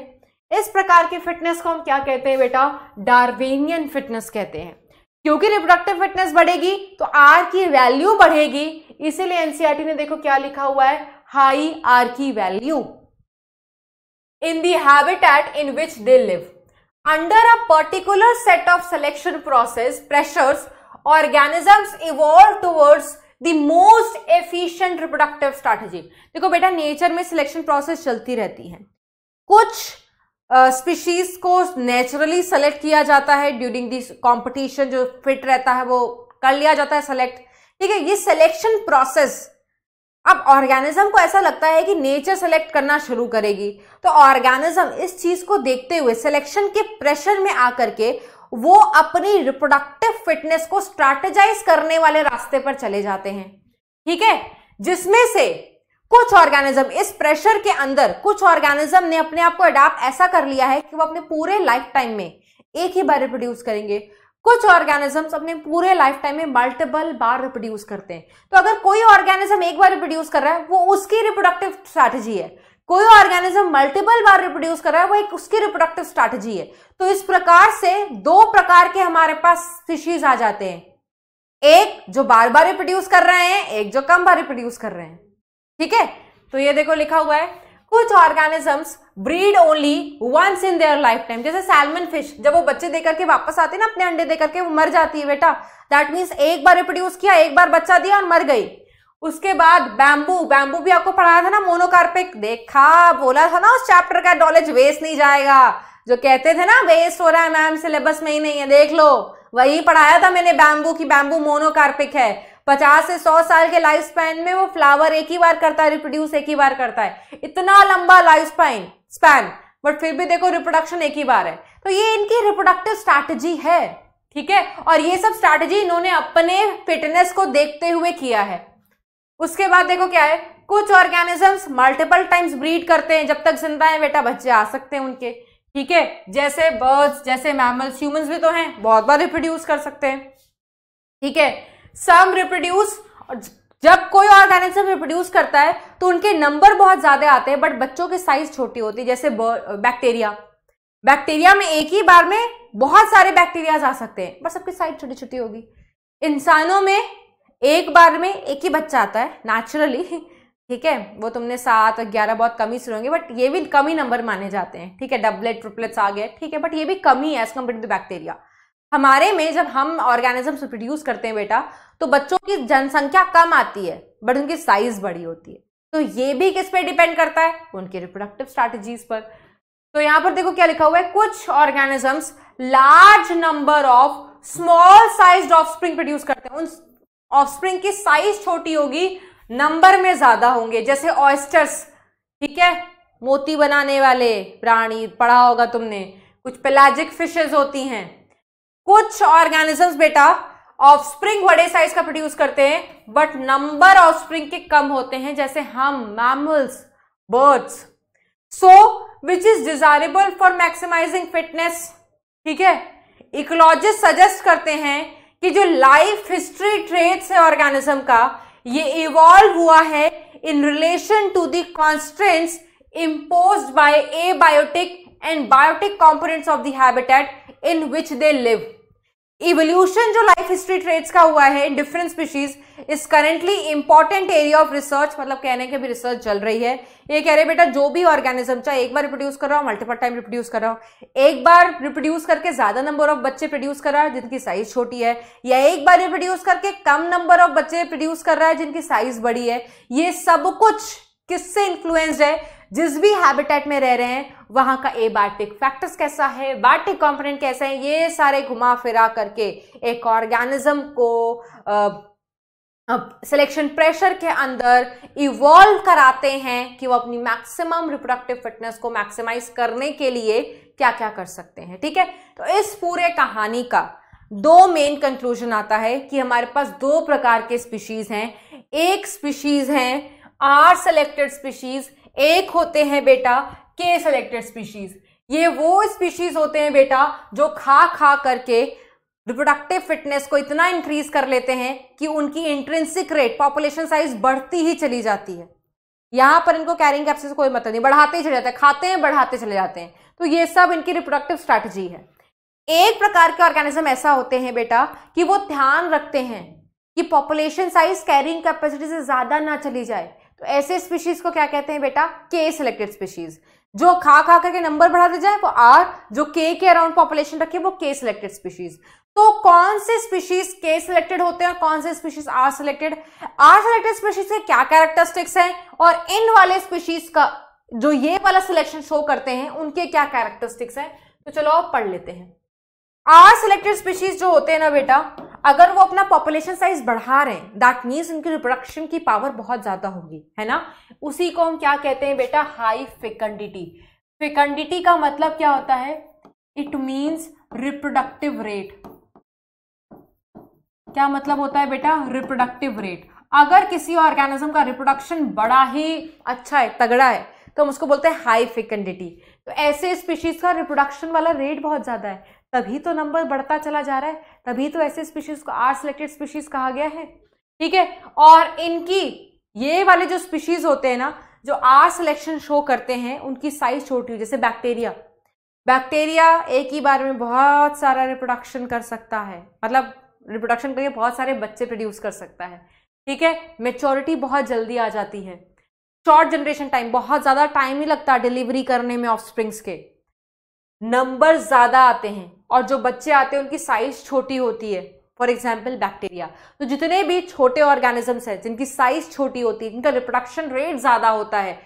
[SPEAKER 1] इस प्रकार की फिटनेस को हम क्या कहते हैं बेटा डार्विनियन फिटनेस कहते हैं क्योंकि रिप्रोडक्टिव फिटनेस बढ़ेगी तो आर की वैल्यू बढ़ेगी इसीलिए एनसीआरटी e ने देखो क्या लिखा हुआ है हाई आर की value in the habitat in which they live. Under a particular set of selection process pressures, organisms evolve towards the most efficient reproductive strategy देखो बेटा नेचर में सिलेक्शन प्रोसेस चलती रहती है कुछ स्पीशीज uh, को naturally select किया जाता है ड्यूरिंग दिस कॉम्पिटिशन जो फिट रहता है वो कर लिया जाता है सेलेक्ट ठीक है ये सिलेक्शन प्रोसेस अब ऑर्गेनिज्म को ऐसा लगता है कि नेचर सेलेक्ट करना शुरू करेगी तो ऑर्गेनिज्म इस चीज को देखते हुए सिलेक्शन के प्रेशर में आकर के वो अपनी रिप्रोडक्टिव फिटनेस को स्ट्रेटेजाइज करने वाले रास्ते पर चले जाते हैं ठीक है जिसमें से कुछ ऑर्गेनिज्म इस प्रेशर के अंदर कुछ ऑर्गेनिज्म ने अपने आप को अडाप्ट ऐसा कर लिया है कि वो अपने पूरे लाइफ टाइम में एक ही बार रिप्रोड्यूस करेंगे कुछ ऑर्गेनिजम्स अपने पूरे लाइफ टाइम में मल्टीपल बार रिप्रोड्यूस करते हैं तो अगर कोई ऑर्गेनिज्म एक बार रिप्रोड्यूस कर रहा है वो उसकी रिप्रोडक्टिव स्ट्रैटेजी है कोई ऑर्गेनिज्म मल्टीपल बार रिप्रोड्यूस कर रहा है वो एक उसकी रिप्रोडक्टिव स्ट्रैटेजी है तो इस प्रकार से दो प्रकार के हमारे पास फिशीज आ जाते हैं एक जो बार बार रिप्रोड्यूस कर रहे हैं एक जो कम बार रिप्रोड्यूस कर रहे हैं ठीक है तो ये देखो लिखा हुआ है कुछ organisms breed only once in their lifetime जैसे सैलमन फिश जब वो बच्चे देकर के वापस आते ना अपने अंडे देकर के वो मर जाती है बेटा दैट मीन्स एक बार रिप्रोड्यूस किया एक बार बच्चा दिया और मर गई उसके बाद बैम्बू बैम्बू भी आपको पढ़ाया था ना मोनोकार्पिक देखा बोला था ना उस चैप्टर का नॉलेज वेस्ट नहीं जाएगा जो कहते थे ना वेस्ट हो रहा है मैम सिलेबस में ही नहीं है देख लो वही पढ़ाया था मैंने बैम्बू की बैम्बू मोनोकार्पिक है पचास से सौ साल के लाइफ स्पैन में वो फ्लावर एक ही बार करता है रिप्रोड्यूस एक ही बार करता है इतना लंबा लाइफ स्पैन स्पैन बट फिर भी देखो रिप्रोडक्शन एक ही बार है तो ये इनकी रिप्रोडक्टिव स्ट्रैटेजी है ठीक है और ये सब स्ट्रैटेजी इन्होंने अपने फिटनेस को देखते हुए किया है उसके बाद देखो क्या है कुछ ऑर्गेनिजम्स मल्टीपल टाइम्स ब्रीड करते हैं जब तक जिंदा है बेटा बच्चे आ सकते हैं उनके ठीक है जैसे बर्ड्स जैसे मैमल्स ह्यूमंस भी तो हैं बहुत बार रिप्रोड्यूस कर सकते हैं ठीक है सम रिप्रोड्यूस जब कोई ऑर्गेनिज्म रिप्रोड्यूस करता है तो उनके नंबर बहुत ज्यादा आते हैं बट बच्चों की साइज छोटी होती है जैसे बैक्टीरिया बैक्टीरिया में एक ही बार में बहुत सारे बैक्टीरियाज आ सकते हैं बस सबकी साइज छोटी छोटी होगी इंसानों में एक बार में एक ही बच्चा आता है नेचुरली ठीक है वो तुमने सात और ग्यारह बहुत कम ही होंगे बट ये भी कम ही नंबर माने जाते हैं ठीक है डबलेट ट्रिपलेट्स आ गए ठीक है बट ये भी कमी है एज कम्पेयर टू बैक्टीरिया हमारे में जब हम ऑर्गेनिज्म प्रोड्यूस करते हैं बेटा तो बच्चों की जनसंख्या कम आती है बट उनकी साइज बड़ी होती है तो ये भी किस पे डिपेंड करता है उनके रिप्रोडक्टिव स्ट्रेटेजीज पर तो यहां पर देखो क्या लिखा हुआ है कुछ organisms large number of small size offspring produce करते हैं उन ऑफस्प्रिंग की साइज छोटी होगी नंबर में ज्यादा होंगे जैसे ऑयस्टर्स ठीक है मोती बनाने वाले प्राणी पढ़ा होगा तुमने कुछ पेलाजिक फिशेज होती हैं कुछ ऑर्गेनिजम्स बेटा ऑफस्प्रिंग बड़े साइज का प्रोड्यूस करते हैं बट नंबर ऑफस्प्रिंग के कम होते हैं जैसे हम mammals birds so which is desirable for maximising fitness ठीक है इकोलॉजिस्ट सजेस्ट करते हैं कि जो लाइफ हिस्ट्री ट्रेड्स है ऑर्गेनिज्म का ये इवॉल्व हुआ है in relation to the constants by abiotic and biotic components of the habitat in which they live evolution जो लाइफ हिस्ट्री ट्रेड्स का हुआ है different species is currently important area of research मतलब कहने के भी रिसर्च चल रही है ये कह रहे बेटा जो भी ऑर्गेनिज्म चाहे एक बार रिप्रोड्यूस कर रहा हो मल्टीपल टाइम रिप्रोड्यूस कर रहा हो एक बार रिप्रोड्यूस करके ज्यादा नंबर ऑफ बच्चे प्रोड्यूस कर रहा है जिनकी साइज छोटी है या एक बार रिप्रोड्यूस करके कम नंबर ऑफ बच्चे प्रोड्यूस कर रहा है जिनकी साइज बड़ी है ये सब कुछ किससे इन्फ्लुएंस्ड है जिस भी हैबिटेट में रह रहे हैं वहां का एबायोटिक फैक्टर्स कैसा है बायोटिक कंपोनेंट कैसे है ये सारे घुमा फिरा करके एक ऑर्गेनिज्म को सिलेक्शन प्रेशर के अंदर इवॉल्व कराते हैं कि वो अपनी मैक्सिमम रिप्रोडक्टिव फिटनेस को मैक्सिमाइज करने के लिए क्या क्या कर सकते हैं ठीक है तो इस पूरे कहानी का दो मेन कंक्लूजन आता है कि हमारे पास दो प्रकार के स्पीशीज हैं एक स्पीशीज हैं आर सेलेक्टेड स्पीशीज एक होते हैं बेटा के सेलेक्टेड स्पीशीज ये वो स्पीशीज होते हैं बेटा जो खा खा करके रिप्रोडक्टिव फिटनेस को इतना इंक्रीज कर लेते हैं कि उनकी इंट्रेंसिक रेट पॉपुलेशन साइज बढ़ती ही चली जाती है यहां पर इनको कैरिंग कैप्सिस कोई मतलब नहीं बढ़ाते ही चले जाते हैं खाते हैं बढ़ाते चले जाते हैं तो ये सब इनकी रिप्रोडक्टिव स्ट्रैटेजी है एक प्रकार के ऑर्गेनिज्म ऐसा होते हैं बेटा कि वो ध्यान रखते हैं कि पॉपुलेशन साइज कैरिंग कैपेसिटी से ज़्यादा ना चली जाए तो ऐसे स्पीशीज को क्या कहते हैं बेटा के सिलेक्टेड स्पीशीज जो खा खा करके नंबर बढ़ा दे जाए वो आर जो के के अराउंड पॉपुलेशन रखे वो के सिलेक्टेड स्पीशीज तो कौन से स्पीशीज के सिलेक्टेड होते हैं और कौन से species r selected r selected species के क्या कैरेक्टरिस्टिक्स हैं और इन वाले स्पीशीज का जो ये वाला सिलेक्शन शो करते हैं उनके क्या कैरेक्टरिस्टिक्स हैं तो चलो आप पढ़ लेते हैं आर सिलेक्टेड स्पीशीज जो होते हैं ना बेटा अगर वो अपना पॉपुलेशन साइज बढ़ा रहे हैं दैट मीन्स उनकी रिप्रोडक्शन की पावर बहुत ज्यादा होगी है ना उसी को हम क्या कहते हैं बेटा हाई फिकंडिटी फिकंडिटी का मतलब क्या होता है इट मीन्स रिप्रोडक्टिव रेट क्या मतलब होता है बेटा रिप्रोडक्टिव रेट अगर किसी ऑर्गेनिज्म का रिप्रोडक्शन बड़ा ही अच्छा है तगड़ा है तो हम उसको बोलते हैं हाई फिकंडिटी तो ऐसे स्पीशीज का रिप्रोडक्शन वाला रेट बहुत ज्यादा है तभी तो नंबर बढ़ता चला जा रहा है तभी तो ऐसे स्पीशीज को आर सिलेक्टेड स्पीशीज कहा गया है ठीक है और इनकी ये वाले जो स्पीशीज होते हैं ना जो आर सिलेक्शन शो करते हैं उनकी साइज छोटी हुई जैसे बैक्टीरिया बैक्टीरिया एक ही बार में बहुत सारा रिप्रोडक्शन कर सकता है मतलब रिप्रोडक्शन करके बहुत सारे बच्चे प्रोड्यूस कर सकता है ठीक है मेच्योरिटी बहुत जल्दी आ जाती है शॉर्ट जनरेशन टाइम बहुत ज़्यादा टाइम ही लगता है डिलीवरी करने में ऑफ के नंबर ज़्यादा आते हैं और जो बच्चे आते हैं उनकी साइज छोटी होती है फॉर एग्जाम्पल बैक्टीरिया तो जितने भी छोटे ऑर्गेनिजम्स हैं जिनकी साइज छोटी होती है जिनका रिप्रोडक्शन रेट ज़्यादा होता है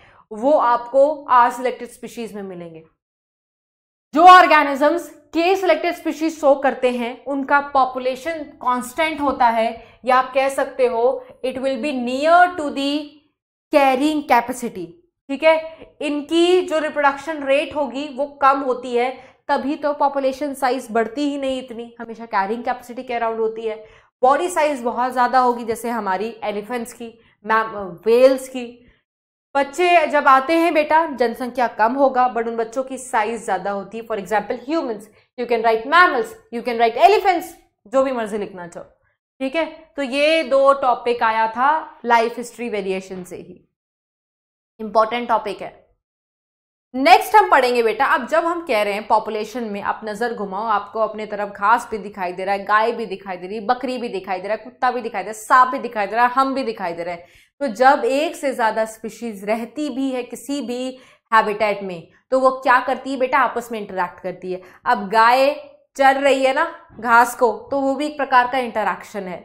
[SPEAKER 1] वो आपको आर सिलेक्टेड स्पीशीज में मिलेंगे जो ऑर्गेनिजम्स के सिलेक्टेड स्पीशीज शो करते हैं उनका पॉपुलेशन कांस्टेंट होता है या आप कह सकते हो it will be near to the carrying capacity ठीक है इनकी जो रिप्रोडक्शन रेट होगी वो कम होती है तभी तो पॉपुलेशन साइज बढ़ती ही नहीं इतनी हमेशा कैरिंग कैपेसिटी के अराउंड होती है बॉडी साइज बहुत ज़्यादा होगी जैसे हमारी एलिफेंट्स की मैम वेल्स की बच्चे जब आते हैं बेटा जनसंख्या कम होगा बट उन बच्चों की साइज ज़्यादा होती है for example humans you can write mammals you can write elephants जो भी मर्जी लिखना चाहो ठीक है तो ये दो टॉपिक आया था लाइफ हिस्ट्री वेरिएशन से ही इंपॉर्टेंट टॉपिक है नेक्स्ट हम पढ़ेंगे बेटा अब जब हम कह रहे हैं पॉपुलेशन में आप नज़र घुमाओ आपको अपने तरफ घास भी दिखाई दे रहा है गाय भी दिखाई दे रही है बकरी भी दिखाई दे रहा है कुत्ता भी दिखाई दे रहा है सांप भी दिखाई दे रहा है हम भी दिखाई दे रहे हैं तो जब एक से ज़्यादा स्पीशीज़ रहती भी है किसी भी हैबिटेट में तो वो क्या करती है बेटा आपस में इंटरेक्ट करती है अब गाय चर रही है ना घास को तो वो भी एक प्रकार का इंटरेक्शन है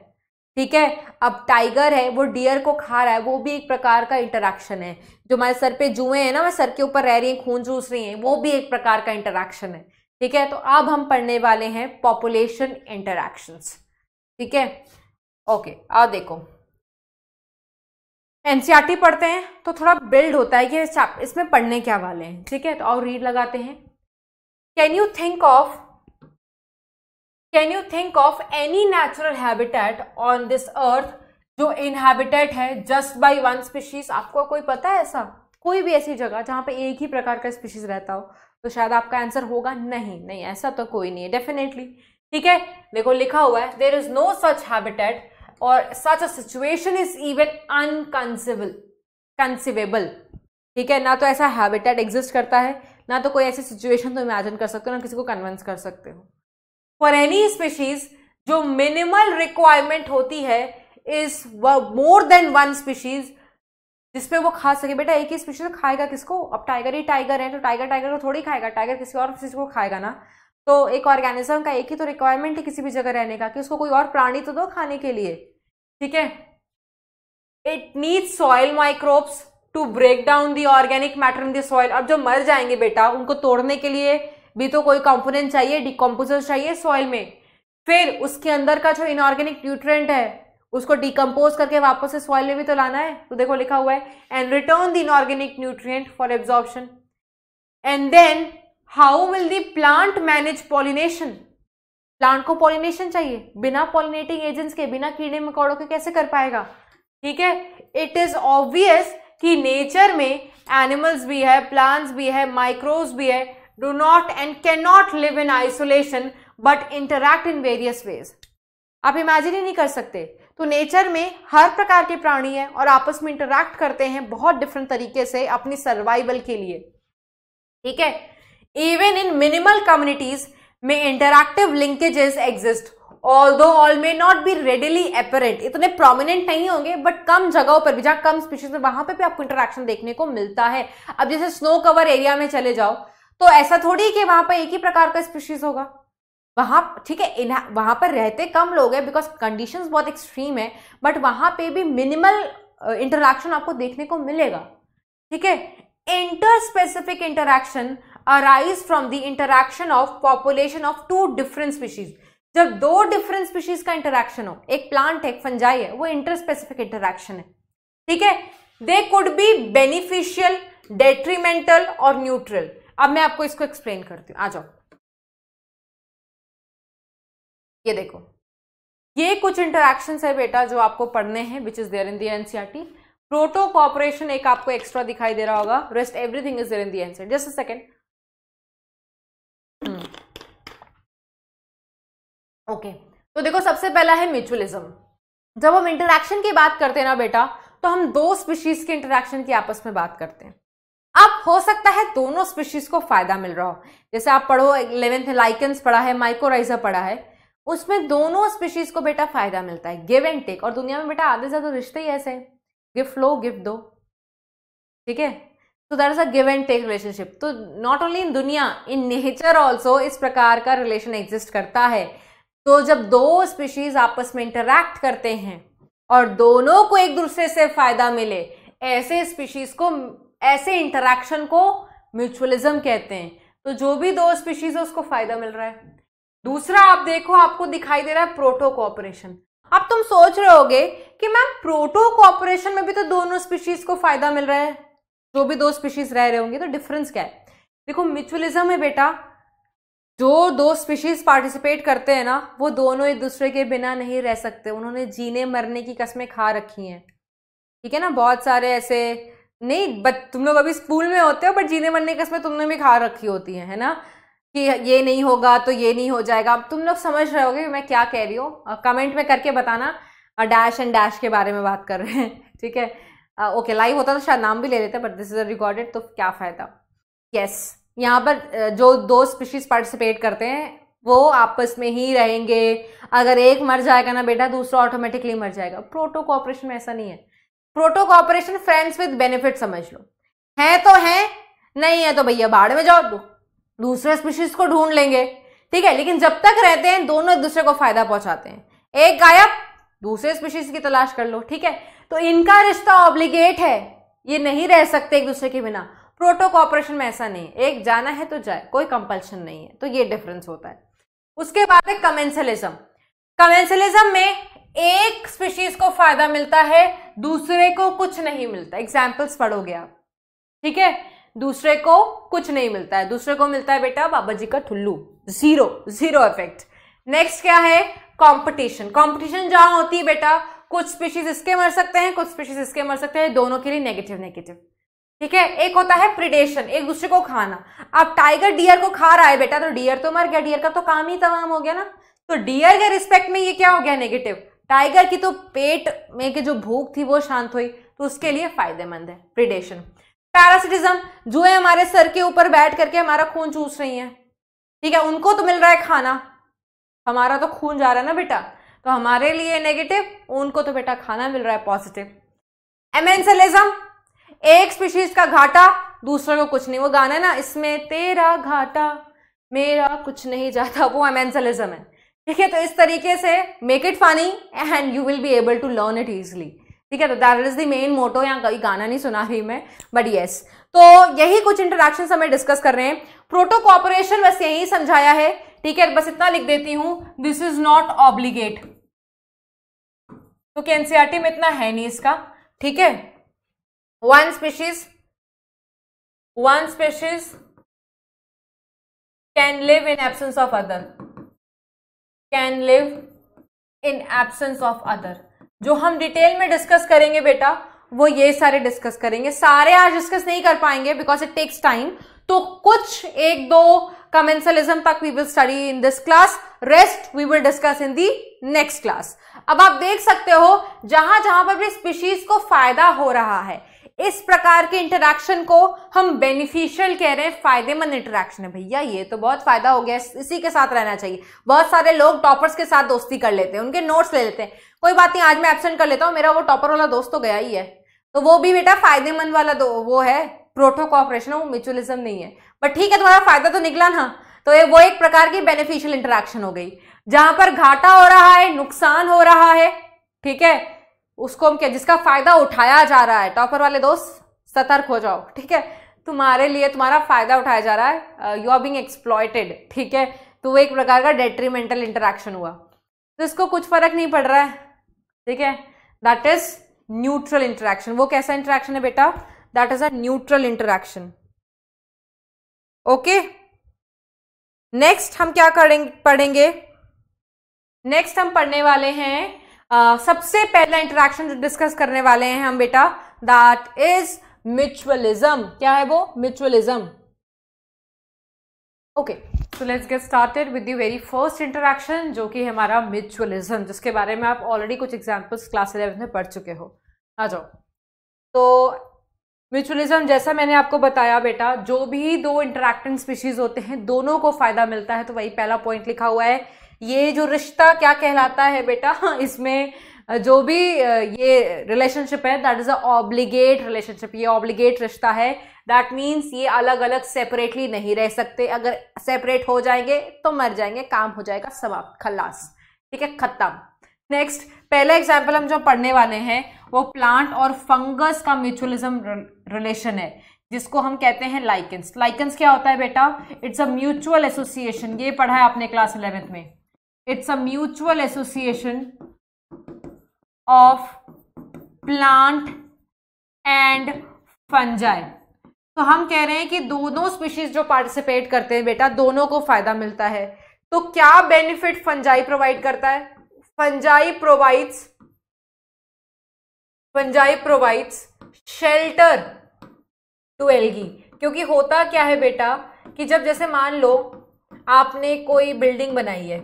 [SPEAKER 1] ठीक है अब टाइगर है वो डियर को खा रहा है वो भी एक प्रकार का इंटरेक्शन है जो हमारे सर पे जुए हैं ना हमारे सर के ऊपर रह रही हैं खून जूस रही हैं वो भी एक प्रकार का इंटरेक्शन है ठीक है तो अब हम पढ़ने वाले हैं पॉपुलेशन इंटरेक्शंस ठीक है ओके आ देखो एनसीईआरटी e पढ़ते हैं तो थोड़ा बिल्ड होता है कि इसमें पढ़ने क्या वाले हैं ठीक है तो और रीड लगाते हैं can you think of can you think of any natural habitat on this earth जो इनहेबिटेट है जस्ट बाई वन स्पीशीज आपको कोई पता है ऐसा कोई भी ऐसी जगह जहाँ पे एक ही प्रकार का स्पीशीज रहता हो तो शायद आपका आंसर होगा नहीं नहीं ऐसा तो कोई नहीं है डेफिनेटली ठीक है देखो लिखा हुआ है there is no such habitat और such a situation is even unconceivable conceivable ठीक है ना तो ऐसा हैबिटेट एग्जिस्ट करता है ना तो कोई ऐसी सिचुएशन तो इमेजिन कर सकते हो ना किसी को कन्विंस कर सकते हो फॉर एनी स्पीशीज जो मिनिमल रिक्वायरमेंट होती है is more than one species जिसपे वो खा सके बेटा एक ही स्पीशीज खाएगा किसको अब टाइगर ही टाइगर है तो टाइगर टाइगर को थोड़ी खाएगा टाइगर किसी और किसी को खाएगा ना तो एक ऑर्गेनिज्म का एक ही तो रिक्वायरमेंट है किसी भी जगह रहने का कि उसको कोई और प्राणी तो दो खाने के लिए ठीक है it needs soil microbes to break down the organic matter in soil अब जो मर जाएंगे बेटा उनको तोड़ने के लिए भी तो कोई कंपोनेंट चाहिए डिकम्पोजर चाहिए सॉइल में फिर उसके अंदर का जो इनऑर्गेनिक न्यूट्रेंट है उसको डिकम्पोज करके वापस से सॉइल में भी तो लाना है तो देखो लिखा हुआ है and return the inorganic nutrient for absorption and then how will the plant manage pollination plant को पॉलिनेशन चाहिए बिना पॉलिनेटिंग एजेंट्स के बिना कीड़े मकौड़ों के कैसे कर पाएगा ठीक है इट इज ऑब्वियस कि नेचर में एनिमल्स भी है प्लांट्स भी है माइक्रोब्स भी है do not and cannot live in isolation but interact in various ways आप इमेजिन ही नहीं कर सकते तो नेचर में हर प्रकार के प्राणी हैं और आपस में इंटरेक्ट करते हैं बहुत डिफरेंट तरीके से अपनी सर्वाइवल के लिए ठीक है इवन इन मिनिमल कम्युनिटीज में interactive linkages exist although all may not be readily apparent इतने प्रोमिनेंट नहीं होंगे बट कम जगहों पर भी जहां कम स्पीशीज में वहां पर भी आपको इंटरेक्शन देखने को मिलता है अब जैसे स्नो कवर एरिया में चले जाओ तो ऐसा थोड़ी कि वहां पर एक ही प्रकार का स्पीशीज होगा वहां ठीक है वहां पर रहते कम लोग हैं बिकॉज कंडीशन बहुत एक्सट्रीम है बट वहां पे भी मिनिमल इंटरक्शन आपको देखने को मिलेगा ठीक है interspecific interaction arise from the interaction of population of two different species जब दो डिफरेंट स्पीशीज का इंटरेक्शन हो एक प्लांट है एक फंजाई है वो इंटर स्पेसिफिक इंटरेक्शन है ठीक है they could be beneficial detrimental और न्यूट्रल अब मैं आपको इसको एक्सप्लेन करती
[SPEAKER 2] हूँ आ जाओ ये देखो ये
[SPEAKER 1] कुछ इंटरेक्शन है बेटा जो आपको पढ़ने हैं which is there in the NCERT protocooperation एक आपको एक्स्ट्रा दिखाई दे रहा होगा rest everything is there in the NCR just a second okay तो देखो सबसे पहला है म्यूचुअलिज्म जब हम इंटरेक्शन की बात करते हैं ना बेटा तो हम दो स्पीशीज के इंटरेक्शन की आपस में बात करते हैं अब हो सकता है दोनों स्पीशीज को फायदा मिल रहा हो जैसे आप पढ़ो इलेवेंथ लाइकेंस पढ़ा है माइकोराइजा पढ़ा है उसमें दोनों स्पीशीज को बेटा फायदा मिलता है गिव एंड टेक और दुनिया में बेटा आधे ज्यादा रिश्ते ही ऐसे हैं गिफ्ट लो गिफ्ट दो ठीक है तो there is a give and take relationship तो नॉट ओनली इन दुनिया इन नेचर ऑल्सो इस प्रकार का रिलेशन एग्जिस्ट करता है तो जब दो स्पीशीज आपस में इंटरैक्ट करते हैं और दोनों को एक दूसरे से फायदा मिले ऐसे स्पीशीज को ऐसे इंटरेक्शन को म्यूचुअलिज्म कहते हैं तो जो भी दो स्पीशीज है उसको फायदा मिल रहा है दूसरा आप देखो आपको दिखाई दे रहा है प्रोटो कॉपरेशन अब तुम सोच रहे होगे कि मैम प्रोटो कॉपरेशन में भी तो दोनों स्पीशीज को फायदा मिल रहा है जो भी दो स्पीशीज रह रहे होंगे तो डिफरेंस क्या है देखो म्यूचुअलिज्म है बेटा जो दो स्पीशीज पार्टिसिपेट करते हैं ना वो दोनों एक दूसरे के बिना नहीं रह सकते उन्होंने जीने मरने की कस्में खा रखी हैं ठीक है ना बहुत सारे ऐसे नहीं बट तुम लोग अभी स्कूल में होते हो बट जीने मरने की कस्में तुमने भी खा रखी होती है है ना कि ये नहीं होगा तो ये नहीं हो जाएगा अब तुम लोग समझ रहे होगे कि मैं क्या कह रही हूँ कमेंट में करके बताना डैश एंड डैश के बारे में बात कर रहे हैं ठीक है ओके लाइव होता तो शायद नाम भी ले लेते बट दिस इज रिकॉर्डेड तो क्या फ़ायदा यस yes, यहाँ पर जो दो स्पीशीज पार्टिसिपेट करते हैं वो आपस में ही रहेंगे अगर एक मर जाएगा ना बेटा दूसरा ऑटोमेटिकली मर जाएगा प्रोटो कॉपरेशन में ऐसा नहीं है protocooperation friends with benefit समझ लो है तो है नहीं है तो भैया बाढ़ में जाओ दो दूसरे स्पीशीज को ढूंढ लेंगे ठीक है लेकिन जब तक रहते हैं दोनों एक दूसरे को फायदा पहुंचाते हैं एक गायब दूसरे स्पीशीज की तलाश कर लो ठीक है तो इनका रिश्ता ऑब्लिगेट है ये नहीं रह सकते एक दूसरे के बिना प्रोटो कॉपरेशन में ऐसा नहीं है एक जाना है तो जाए कोई कंपल्शन नहीं है तो ये डिफरेंस होता है उसके बाद है कमेंसलिज्म कमेंसलिज्म में एक स्पीशीज को फायदा मिलता है दूसरे को कुछ नहीं मिलता एग्जाम्पल्स पढ़ोगे आप ठीक है दूसरे को कुछ नहीं मिलता है दूसरे को मिलता है बेटा बाबा जी का ठुल्लू जीरो जीरो इफेक्ट नेक्स्ट क्या है कंपटीशन कंपटीशन जहां होती है बेटा कुछ स्पीशीज इसके मर सकते हैं कुछ स्पीशीज इसके मर सकते हैं दोनों के लिए नेगेटिव नेगेटिव ठीक है एक होता है प्रिडेशन एक दूसरे को खाना अब टाइगर डियर को खा रहा है बेटा तो डियर तो मर गया डियर का तो काम ही तमाम हो गया ना तो डियर के रिस्पेक्ट में ये क्या हो गया नेगेटिव टाइगर की तो पेट में के जो भूख थी वो शांत हुई तो उसके लिए फायदेमंद है प्रिडेशन पैरासिटिज्म जो है हमारे सर के ऊपर बैठ करके हमारा खून चूस रही है ठीक है उनको तो मिल रहा है खाना हमारा तो खून जा रहा है ना बेटा तो हमारे लिए नेगेटिव उनको तो बेटा खाना मिल रहा है पॉजिटिव एमेंसलिज्म एक स्पीशीज का घाटा दूसरे को कुछ नहीं वो गाना है ना इसमें तेरा घाटा मेरा कुछ नहीं जाता वो एमेंसलिज्म है ठीक है तो इस तरीके से make it funny and you will be able to learn it easily ठीक है तो that is the main motto यहाँ कभी गाना नहीं सुना रही मैं बट येस तो यही कुछ इंटरेक्शन हमें डिस्कस कर रहे हैं प्रोटो कॉपरेशन बस यही समझाया है ठीक है बस इतना लिख देती हूं दिस इज नॉट ऑब्लिगेट क्योंकि एनसीआरटी में इतना है नहीं इसका ठीक है one
[SPEAKER 2] species one species
[SPEAKER 1] can live in absence of other can live in absence of other जो हम डिटेल में डिस्कस करेंगे बेटा वो ये सारे डिस्कस करेंगे सारे आज डिस्कस नहीं कर पाएंगे बिकॉज इट टेक्स टाइम तो कुछ एक दो कमेंसलिज्म तक we will study in this class rest we will discuss in the next class अब आप देख सकते हो जहां जहां पर भी स्पीशीज को फायदा हो रहा है इस प्रकार के इंटरेक्शन को हम बेनिफिशियल कह रहे हैं फायदेमंद इंटरेक्शन है भैया ये तो बहुत फायदा हो गया इसी के साथ रहना चाहिए बहुत सारे लोग टॉपर्स के साथ दोस्ती कर लेते हैं उनके नोट्स ले लेते हैं कोई बात नहीं आज मैं एबसेंट कर लेता हूँ मेरा वो टॉपर वाला दोस्त तो गया ही है तो वो भी बेटा फायदेमंद वाला वो है प्रोटो कॉपरेशन वो म्यूचुअलिज्म नहीं है बट ठीक है तुम्हारा फायदा तो निकला ना तो ए, वो एक प्रकार की बेनिफिशियल इंटरेक्शन हो गई जहां पर घाटा हो रहा है नुकसान हो रहा है ठीक है उसको हम क्या जिसका फायदा उठाया जा रहा है टॉपर वाले दोस्त सतर्क हो जाओ ठीक है तुम्हारे लिए तुम्हारा फायदा उठाया जा रहा है यू आर बिंग एक्सप्लॉयटेड ठीक है तो वो एक प्रकार का डेट्रीमेंटल इंटरेक्शन हुआ तो इसको कुछ फर्क नहीं पड़ रहा है ठीक है दैट इज न्यूट्रल इंटरेक्शन वो कैसा इंटरेक्शन है बेटा that is a neutral interaction okay next हम क्या करेंगे पढ़ेंगे नेक्स्ट हम पढ़ने वाले हैं सबसे पहला इंटरेक्शन जो डिस्कस करने वाले हैं हम बेटा दैट इज म्यूचुअलिज्म क्या है वो mutualism okay so let's get started with the very first interaction जो कि हमारा म्यूचुअलिज्म जिसके बारे में आप ऑलरेडी कुछ एग्जाम्पल्स क्लास इलेवन में पढ़ चुके हो आ जाओ तो म्यूचुअलिज्म जैसा मैंने आपको बताया बेटा जो भी दो इंटरेक्टिंग स्पीशीज होते हैं दोनों को फायदा मिलता है तो वही पहला पॉइंट लिखा हुआ है ये जो रिश्ता क्या कहलाता है बेटा इसमें जो भी ये रिलेशनशिप है that is a obligate relationship ये ऑब्लिगेट रिश्ता है दैट मीन्स ये अलग अलग सेपरेटली नहीं रह सकते अगर सेपरेट हो जाएंगे तो मर जाएंगे काम हो जाएगा समाप्त खलास ठीक है ख़त्म नेक्स्ट पहला एग्जाम्पल हम जो पढ़ने वाले हैं वो प्लांट और फंगस का म्यूचुअलिज्म रिलेशन है जिसको हम कहते हैं लाइकन्स लाइकन्स क्या होता है बेटा इट्स अ म्यूचुअल एसोसिएशन ये पढ़ा है आपने क्लास इलेवेंथ में it's a mutual association of plant and fungi तो हम कह रहे हैं कि दोनों स्पीशीज जो पार्टिसिपेट करते हैं बेटा दोनों को फायदा मिलता है तो क्या बेनिफिट फंजाई प्रोवाइड करता है fungi provides fungi provides shelter to algae क्योंकि होता क्या है बेटा कि जब जैसे मान लो आपने कोई बिल्डिंग बनाई है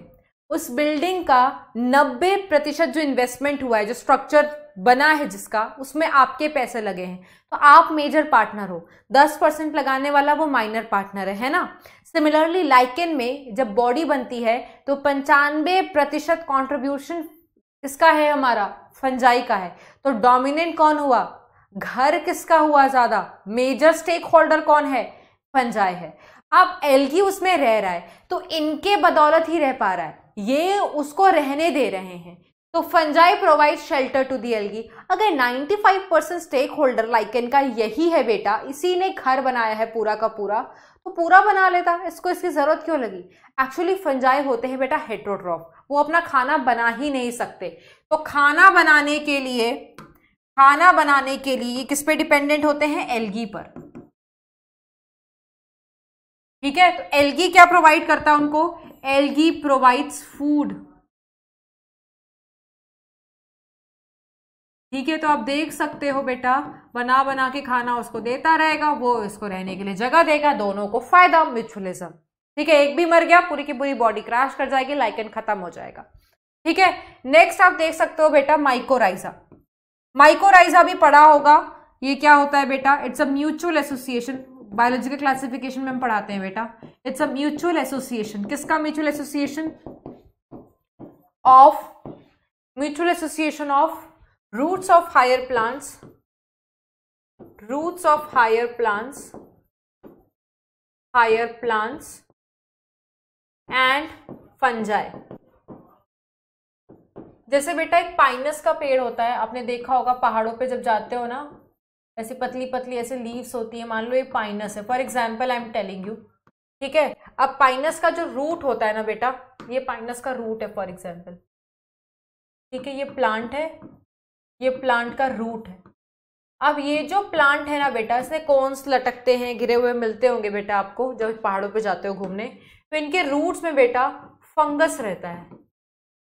[SPEAKER 1] उस बिल्डिंग का 90 प्रतिशत जो इन्वेस्टमेंट हुआ है जो स्ट्रक्चर बना है जिसका उसमें आपके पैसे लगे हैं तो आप मेजर पार्टनर हो 10 परसेंट लगाने वाला वो माइनर पार्टनर है है ना सिमिलरली लाइकेन में जब बॉडी बनती है तो पंचानवे प्रतिशत कॉन्ट्रीब्यूशन किसका है हमारा फंजाई का है तो डोमिनेंट कौन हुआ घर किसका हुआ ज़्यादा मेजर स्टेक होल्डर कौन है फंजाई है आप एलगी उसमें रह रहा है तो इनके बदौलत ही रह पा रहा है ये उसको रहने दे रहे हैं तो fungi provide shelter to the algae अगर 95 परसेंट स्टेक होल्डर लाइकन का यही है बेटा इसी ने घर बनाया है पूरा का पूरा तो पूरा बना लेता इसको इसकी ज़रूरत क्यों लगी एक्चुअली फंजाई होते हैं बेटा हेट्रोड्रॉप वो अपना खाना बना ही नहीं सकते तो खाना बनाने के लिए खाना बनाने के लिए किस पे डिपेंडेंट होते हैं एलगी पर ठीक है तो एलगी क्या प्रोवाइड
[SPEAKER 2] करता है उनको एलगी प्रोवाइड्स फूड
[SPEAKER 1] ठीक है तो आप देख सकते हो बेटा बना बना के खाना उसको देता रहेगा वो इसको रहने के लिए जगह देगा दोनों को फायदा म्यूचुअलिज्म ठीक है एक भी मर गया पूरी की पूरी बॉडी क्रैश कर जाएगी लाइकन खत्म हो जाएगा ठीक है नेक्स्ट आप देख सकते हो बेटा माइकोराइजा माइकोराइजा भी पड़ा होगा ये क्या होता है बेटा it's a mutual association biological classification में हम पढ़ाते हैं बेटा इट्स अ म्यूचुअल एसोसिएशन किसका mutual association of mutual association of roots of higher plants roots
[SPEAKER 2] of higher plants higher plants
[SPEAKER 1] and fungi जैसे बेटा एक पाइनस का पेड़ होता है आपने देखा होगा पहाड़ों पे जब जाते हो ना ऐसी पतली पतली ऐसे लीव्स होती है मान लो ये पाइनस है for example I am telling you ठीक है अब पाइनस का जो रूट होता है ना बेटा ये पाइनस का रूट है फॉर एग्जाम्पल ठीक है ये प्लांट है ये प्लांट का रूट है अब ये जो प्लांट है ना बेटा इसमें कौनस लटकते हैं गिरे हुए मिलते होंगे बेटा आपको जब पहाड़ों पे जाते हो घूमने तो इनके रूट्स में बेटा फंगस रहता है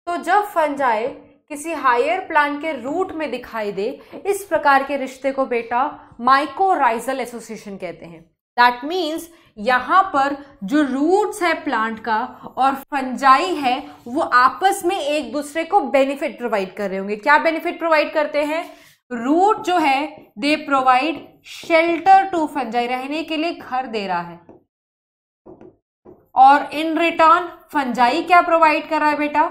[SPEAKER 1] तो जब फंजाए किसी हायर प्लान के रूट में दिखाई दे इस प्रकार के रिश्ते को बेटा माइकोराइजल एसोसिएशन कहते हैं दैट मीन्स यहाँ पर जो रूट्स है प्लांट का और फंजाई है वो आपस में एक दूसरे को बेनिफिट प्रोवाइड कर रहे होंगे क्या बेनिफिट प्रोवाइड करते हैं रूट जो है they provide shelter to fungi रहने के लिए घर दे रहा है और इन रिटर्न फंजाई क्या प्रोवाइड कर रहा है बेटा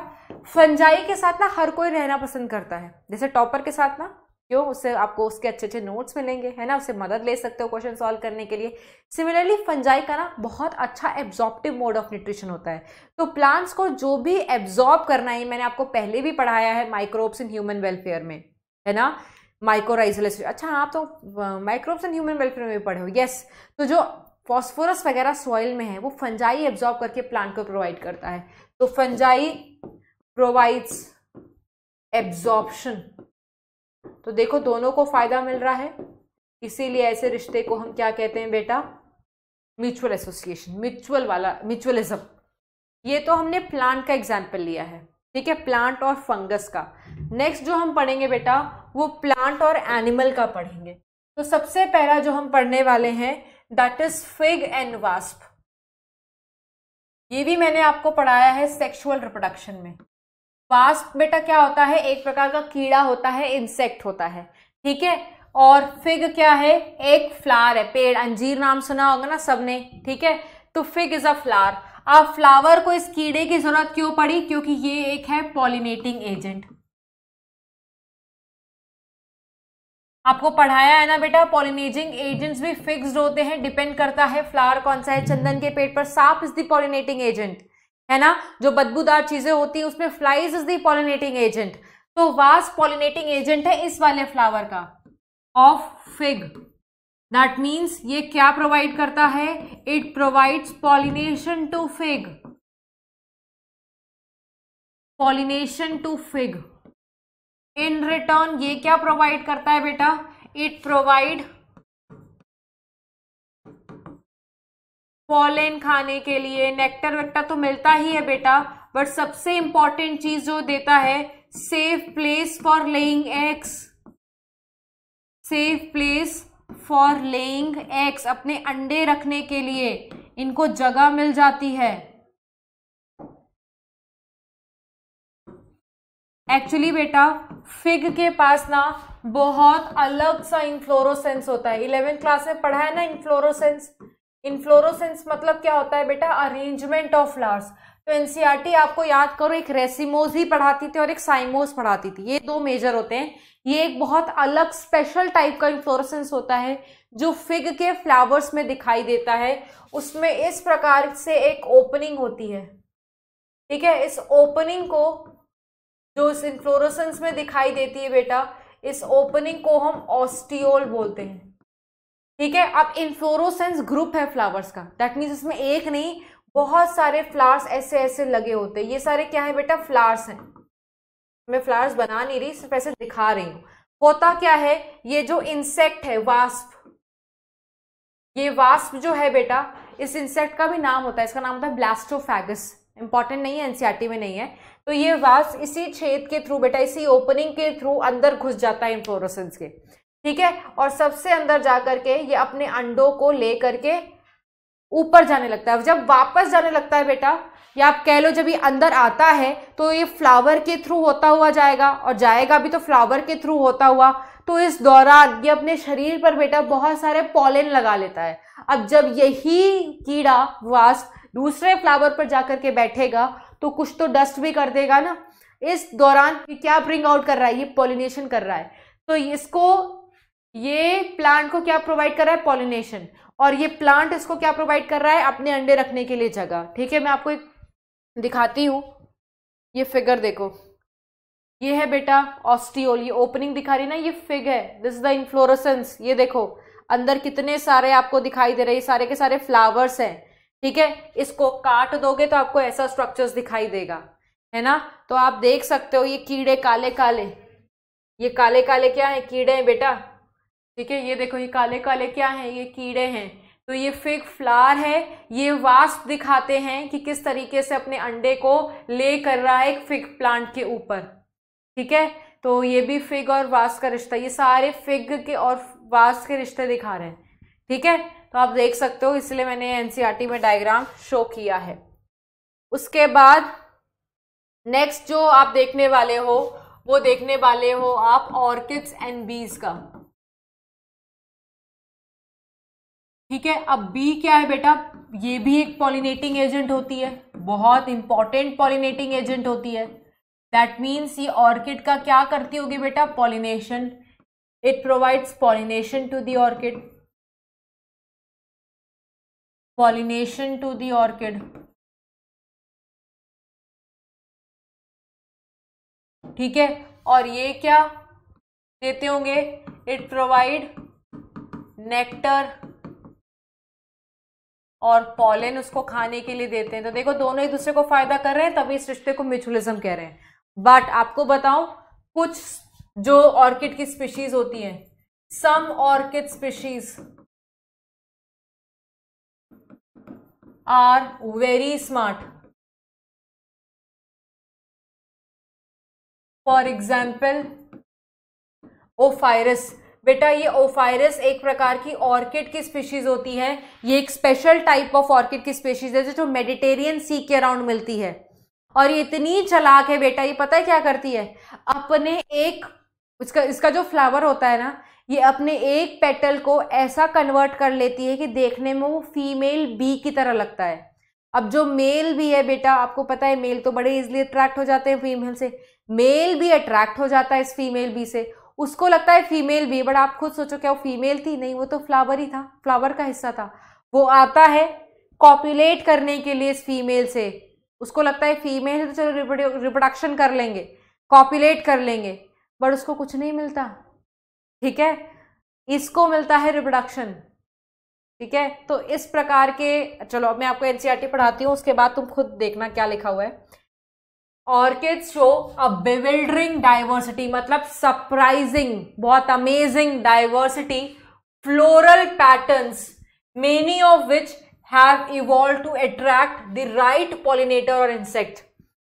[SPEAKER 1] फंजाई के साथ ना हर कोई रहना पसंद करता है जैसे टॉपर के साथ ना क्यों उससे आपको उसके अच्छे अच्छे नोट्स मिलेंगे है ना उससे मदद ले सकते हो क्वेश्चन सॉल्व करने के लिए सिमिलरली फंजाई का ना बहुत अच्छा एब्जॉर्प्टिव मोड ऑफ न्यूट्रिशन होता है तो प्लांट्स को जो भी एब्जॉर्ब करना है मैंने आपको पहले भी पढ़ाया है माइक्रोब्स इन ह्यूमन वेलफेयर में है ना माइक्रोराइजलिस अच्छा आप तो माइक्रोब्स इन ह्यूमन वेलफेयर में भी पढ़े हो यस तो जो फॉस्फोरस वगैरह सॉइल में है वो फंजाई एब्जॉर्ब करके प्लांट को प्रोवाइड करता है तो फंजाई प्रोवाइड्स एब्जॉर्प्शन तो देखो दोनों को फायदा मिल रहा है इसीलिए ऐसे रिश्ते को हम क्या कहते हैं बेटा म्यूचुअल एसोसिएशन म्यूचुअल वाला म्यूचुअलिज्म ये तो हमने प्लांट का एग्जाम्पल लिया है ठीक है प्लांट और फंगस का नेक्स्ट जो हम पढ़ेंगे बेटा वो प्लांट और एनिमल का पढ़ेंगे तो सबसे पहला जो हम पढ़ने वाले हैं that is fig and wasp ये भी मैंने आपको पढ़ाया है सेक्सुअल रिप्रोडक्शन में वास्प बेटा क्या होता है एक प्रकार का कीड़ा होता है इंसेक्ट होता है ठीक है और फिग क्या है एक फ्लावर है पेड़ अंजीर नाम सुना होगा ना सबने ठीक है तो फिग इज अ फ्लावर अब फ्लावर को इस कीड़े की जरूरत क्यों पड़ी क्योंकि ये एक है पॉलिनेटिंग एजेंट
[SPEAKER 2] आपको पढ़ाया है ना बेटा पॉलिनेटिंग
[SPEAKER 1] एजेंट्स भी फिक्स्ड होते हैं डिपेंड करता है फ्लावर कौन सा है चंदन के पेड़ पर सांप इज द पॉलिनेटिंग एजेंट है ना जो बदबूदार चीजें होती हैं उसमें फ्लाइज इज पॉलिनेटिंग एजेंट तो वास पॉलिनेटिंग एजेंट है इस वाले फ्लावर का ऑफ फिग दैट मीन्स ये क्या प्रोवाइड करता है it provides pollination to fig pollination to fig
[SPEAKER 2] in return ये क्या प्रोवाइड करता है बेटा इट प्रोवाइड
[SPEAKER 1] पोलन खाने के लिए नेक्टर वेक्टर तो मिलता ही है बेटा बट सबसे इंपॉर्टेंट चीज जो देता है safe place for laying eggs safe place for laying eggs अपने अंडे रखने के लिए इनको जगह मिल जाती है एक्चुअली बेटा फिग के पास ना बहुत अलग सा इन्फ्लोरोसेंस होता है इलेवेंथ क्लास में पढ़ा है ना इन्फ्लोरोसेंस इनफ्लोरोसेंस मतलब क्या होता है बेटा अरेंजमेंट ऑफ फ्लावर्स तो एनसीईआरटी e आपको याद करो एक रेसिमोज ही पढ़ाती थी और एक साइमोज पढ़ाती थी ये दो मेजर होते हैं ये एक बहुत अलग स्पेशल टाइप का इन्फ्लोरोसेंस होता है जो फिग के फ्लावर्स में दिखाई देता है उसमें इस प्रकार से एक ओपनिंग होती है ठीक है इस ओपनिंग को जो इस इनफ्लोरोसेंस में दिखाई देती है बेटा इस ओपनिंग को हम ऑस्टियोल बोलते हैं ठीक है अब इन्फ्लोरोसेंस ग्रुप है फ्लावर्स का दैट मीन्स इसमें एक नहीं बहुत सारे फ्लावर्स ऐसे ऐसे लगे होते हैं ये सारे क्या है बेटा फ्लावर्स हैं मैं फ्लावर्स बना नहीं रही सिर्फ ऐसे दिखा रही हूँ होता क्या है ये जो इंसेक्ट है वास्प ये वास्प जो है बेटा इस इंसेक्ट का भी नाम होता है इसका नाम होता है ब्लास्टोफेगस इंपॉर्टेंट नहीं है एनसीआरटी e में नहीं है तो ये वास्प इसी छेद के थ्रू बेटा इसी ओपनिंग के थ्रू अंदर घुस जाता है इन्फ्लोरोसेंस के ठीक है और सबसे अंदर जा करके ये अपने अंडों को ले करके ऊपर जाने लगता है जब वापस जाने लगता है बेटा या आप कह लो जब ये अंदर आता है तो ये फ्लावर के थ्रू होता हुआ जाएगा और जाएगा भी तो फ्लावर के थ्रू होता हुआ तो इस दौरान ये अपने शरीर पर बेटा बहुत सारे पॉलिन लगा लेता है अब जब यही कीड़ा वास दूसरे फ्लावर पर जाकर के बैठेगा तो कुछ तो डस्ट भी कर देगा ना इस दौरान क्या ब्रिंग आउट कर रहा है ये पॉलिनेशन कर रहा है तो इसको ये प्लांट को क्या प्रोवाइड कर रहा है पॉलिनेशन और ये प्लांट इसको क्या प्रोवाइड कर रहा है अपने अंडे रखने के लिए जगह ठीक है मैं आपको एक दिखाती हूँ ये फिगर देखो ये है बेटा ऑस्टियोल ये ओपनिंग दिखा रही ना ये फिग है दिस इज द इनफ्लोरसेंस ये देखो अंदर कितने सारे आपको दिखाई दे रहे हैं सारे के सारे फ्लावर्स हैं ठीक है इसको काट दोगे तो आपको ऐसा स्ट्रक्चर्स दिखाई देगा है ना तो आप देख सकते हो ये कीड़े काले काले ये काले काले क्या है कीड़े हैं बेटा ठीक है ये देखो ये काले काले क्या हैं ये कीड़े हैं तो ये फिग फ्लावर है ये वास्प दिखाते हैं कि किस तरीके से अपने अंडे को ले कर रहा है एक फिग प्लांट के ऊपर ठीक है तो ये भी फिग और वास्प का रिश्ता ये सारे फिग के और वास के रिश्ते दिखा रहे हैं ठीक है तो आप देख सकते हो इसलिए मैंने एनसीईआरटी e में डायग्राम शो किया है उसके बाद नेक्स्ट जो आप देखने वाले हो वो
[SPEAKER 2] देखने वाले हो आप ऑर्किड्स एंड बीज का
[SPEAKER 1] ठीक है अब बी क्या है बेटा ये भी एक पॉलिनेटिंग एजेंट होती है बहुत इंपॉर्टेंट पॉलिनेटिंग एजेंट होती है दैट मीन्स ये ऑर्किड का क्या करती होगी बेटा pollination it provides pollination to the orchid
[SPEAKER 2] pollination to the orchid ठीक है
[SPEAKER 1] और ये क्या देते होंगे इट प्रोवाइड नेक्टर और पॉलिन उसको खाने के लिए देते हैं तो देखो दोनों एक दूसरे को फायदा कर रहे हैं तभी इस रिश्ते को म्यूचुअलिज्म कह रहे हैं बट आपको बताऊं कुछ जो ऑर्किड की स्पीशीज होती हैं some orchid species are very
[SPEAKER 2] smart for example
[SPEAKER 1] Ophrys बेटा ये ओफायरस एक प्रकार की ऑर्किड की स्पीशीज होती है ये एक स्पेशल टाइप ऑफ ऑर्किड की स्पीशीज है जो मेडिटेरियन सी के अराउंड मिलती है और ये इतनी चलाक है बेटा ये पता है क्या करती है अपने एक इसका इसका जो फ्लावर होता है ना ये अपने एक पेटल को ऐसा कन्वर्ट कर लेती है कि देखने में वो फीमेल बी की तरह लगता है अब जो मेल भी है बेटा आपको पता है मेल तो बड़े इजिली अट्रैक्ट हो जाते हैं फीमेल से मेल भी अट्रैक्ट हो जाता है इस फीमेल बी से उसको लगता है फीमेल भी बट आप खुद सोचो क्या वो फीमेल थी नहीं वो तो फ्लावर ही था फ्लावर का हिस्सा था वो आता है कॉपुलेट करने के लिए इस फीमेल से उसको लगता है फीमेल है तो चलो रिप्रोडक्शन कर लेंगे कॉपुलेट कर लेंगे बट उसको कुछ नहीं मिलता ठीक है इसको मिलता है रिप्रोडक्शन ठीक है तो इस प्रकार के चलो मैं आपको एनसीईआरटी e पढ़ाती हूँ उसके बाद तुम खुद देखना क्या लिखा हुआ है orchids show a bewildering diversity मतलब सरप्राइजिंग बहुत amazing diversity floral patterns many of which have evolve to attract the right pollinator और इंसेक्ट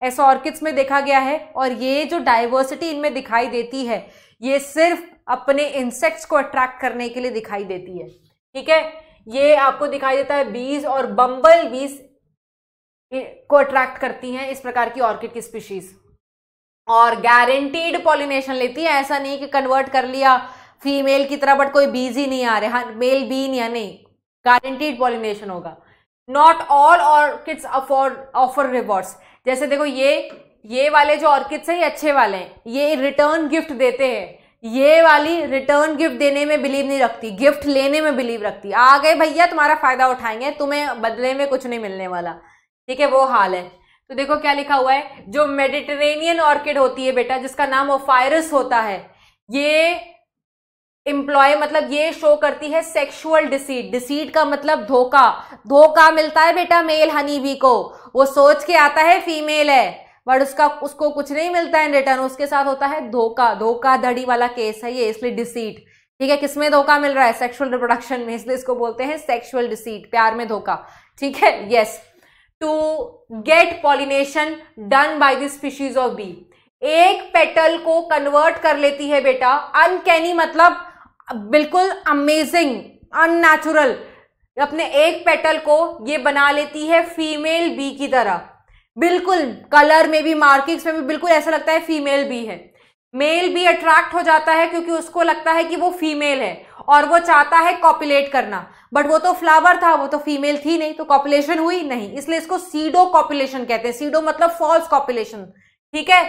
[SPEAKER 1] ऐसा ऑर्किड्स में देखा गया है और ये जो डाइवर्सिटी इनमें दिखाई देती है ये सिर्फ अपने इंसेक्ट्स को अट्रैक्ट करने के लिए दिखाई देती है ठीक है ये आपको दिखाई देता है बीज और बम्बल बीज को अट्रैक्ट करती हैं इस प्रकार की ऑर्किड की स्पीशीज और गारंटीड पॉलिनेशन लेती है ऐसा नहीं कि कन्वर्ट कर लिया फीमेल की तरह बट कोई बीज ही नहीं आ रहे हाँ मेल बीन या नहीं गारंटीड पॉलिनेशन होगा not all orchids afford offer rewards जैसे देखो ये ये वाले जो ऑर्किड्स हैं ये अच्छे वाले हैं ये रिटर्न गिफ्ट देते हैं ये वाली रिटर्न गिफ्ट देने में बिलीव नहीं रखती गिफ्ट लेने में बिलीव रखती आ गए भैया तुम्हारा फायदा उठाएंगे तुम्हें बदले में कुछ नहीं मिलने वाला ठीक है वो हाल है तो देखो क्या लिखा हुआ है जो मेडिटेरेनियन ऑर्किड होती है बेटा जिसका नाम ओफायरस होता है ये इंप्लॉय मतलब ये शो करती है सेक्सुअल डिसीट डिसीट का मतलब धोखा धोखा मिलता है बेटा मेल हनी भी को वो सोच के आता है फीमेल है बट उसका उसको कुछ नहीं मिलता है रिटर्न उसके साथ होता है धोखा धोखा धड़ी वाला केस है ये इसलिए डिसीट ठीक है किसमें धोखा मिल रहा है सेक्सुअल रिप्रोडक्शन में इसलिए इसको बोलते हैं सेक्सुअल डिसीट प्यार में धोखा ठीक है yes to get pollination done by this species of bee एक पेटल को कन्वर्ट कर लेती है बेटा अनकैनी मतलब बिल्कुल अमेजिंग अननेचुरल अपने एक पेटल को ये बना लेती है फीमेल बी की तरह बिल्कुल कलर में भी मार्किंग्स में भी बिल्कुल ऐसा लगता है फीमेल बी है मेल भी अट्रैक्ट हो जाता है क्योंकि उसको लगता है कि वो फीमेल है और वो चाहता है कॉपुलेट करना बट वो तो फ्लावर था वो तो फीमेल थी नहीं तो कॉपुलेशन हुई नहीं इसलिए इसको सीडो कॉपुलेशन कहते हैं सीडो मतलब फॉल्स कॉपुलेशन ठीक है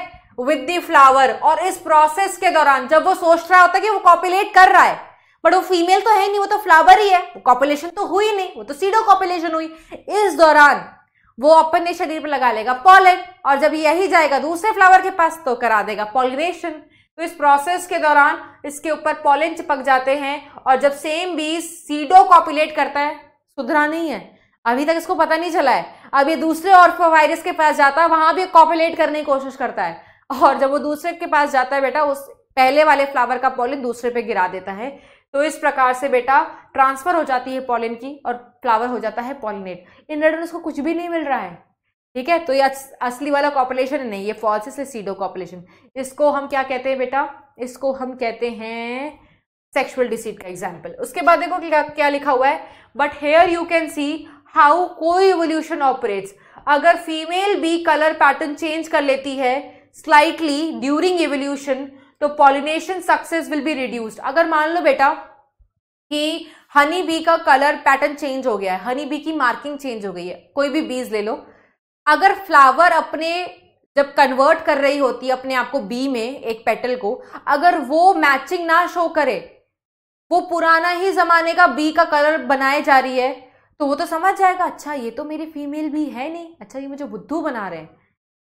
[SPEAKER 1] विद दी फ्लावर और इस प्रोसेस के दौरान जब वो सोच रहा होता है कि वो कॉपुलेट कर रहा है बट वो फीमेल तो है नहीं वो तो फ्लावर ही है कॉपुलेशन तो हुई नहीं वो तो सीडो कॉपुलेशन हुई इस दौरान वो अपने शरीर पर लगा लेगा पॉलन और जब यही जाएगा दूसरे फ्लावर के पास तो करा देगा पॉलिनेशन तो इस प्रोसेस के दौरान इसके ऊपर पॉलिन चिपक जाते हैं और जब सेम बीज सीडो कॉपुलेट करता है सुधरा नहीं है अभी तक इसको पता नहीं चला है अब ये दूसरे ऑर्फो वायरस के पास जाता है वहां भी कॉपुलेट करने की कोशिश करता है और जब वो दूसरे के पास जाता है बेटा उस पहले वाले फ्लावर का पॉलिन दूसरे पे गिरा देता है तो इस प्रकार से बेटा ट्रांसफर हो जाती है पॉलिन की और फ्लावर हो जाता है पॉलिनेट इन रिटर्न उसको कुछ भी नहीं मिल रहा है ठीक है तो ये असली वाला कॉपुलेशन नहीं ये फॉल्स सीडो कॉपुलेशन इसको हम क्या कहते हैं बेटा इसको हम कहते हैं सेक्सुअल डिसीट का एग्जाम्पल उसके बाद देखो क्या, क्या लिखा हुआ है but here you can see how को इवोल्यूशन ऑपरेट्स अगर फीमेल भी कलर पैटर्न चेंज कर लेती है स्लाइटली ड्यूरिंग एवोल्यूशन तो pollination success will be reduced अगर मान लो बेटा कि हनी बी का कलर पैटर्न चेंज हो गया है हनी बी की मार्किंग चेंज हो गई है कोई भी बीज ले लो अगर फ्लावर अपने जब कन्वर्ट कर रही होती है अपने आप को बी में एक पेटल को अगर वो मैचिंग ना शो करे वो पुराना ही जमाने का बी का कलर बनाए जा रही है तो वो तो समझ जाएगा अच्छा ये तो मेरी फीमेल भी है नहीं अच्छा ये मुझे बुद्धू बना रहे हैं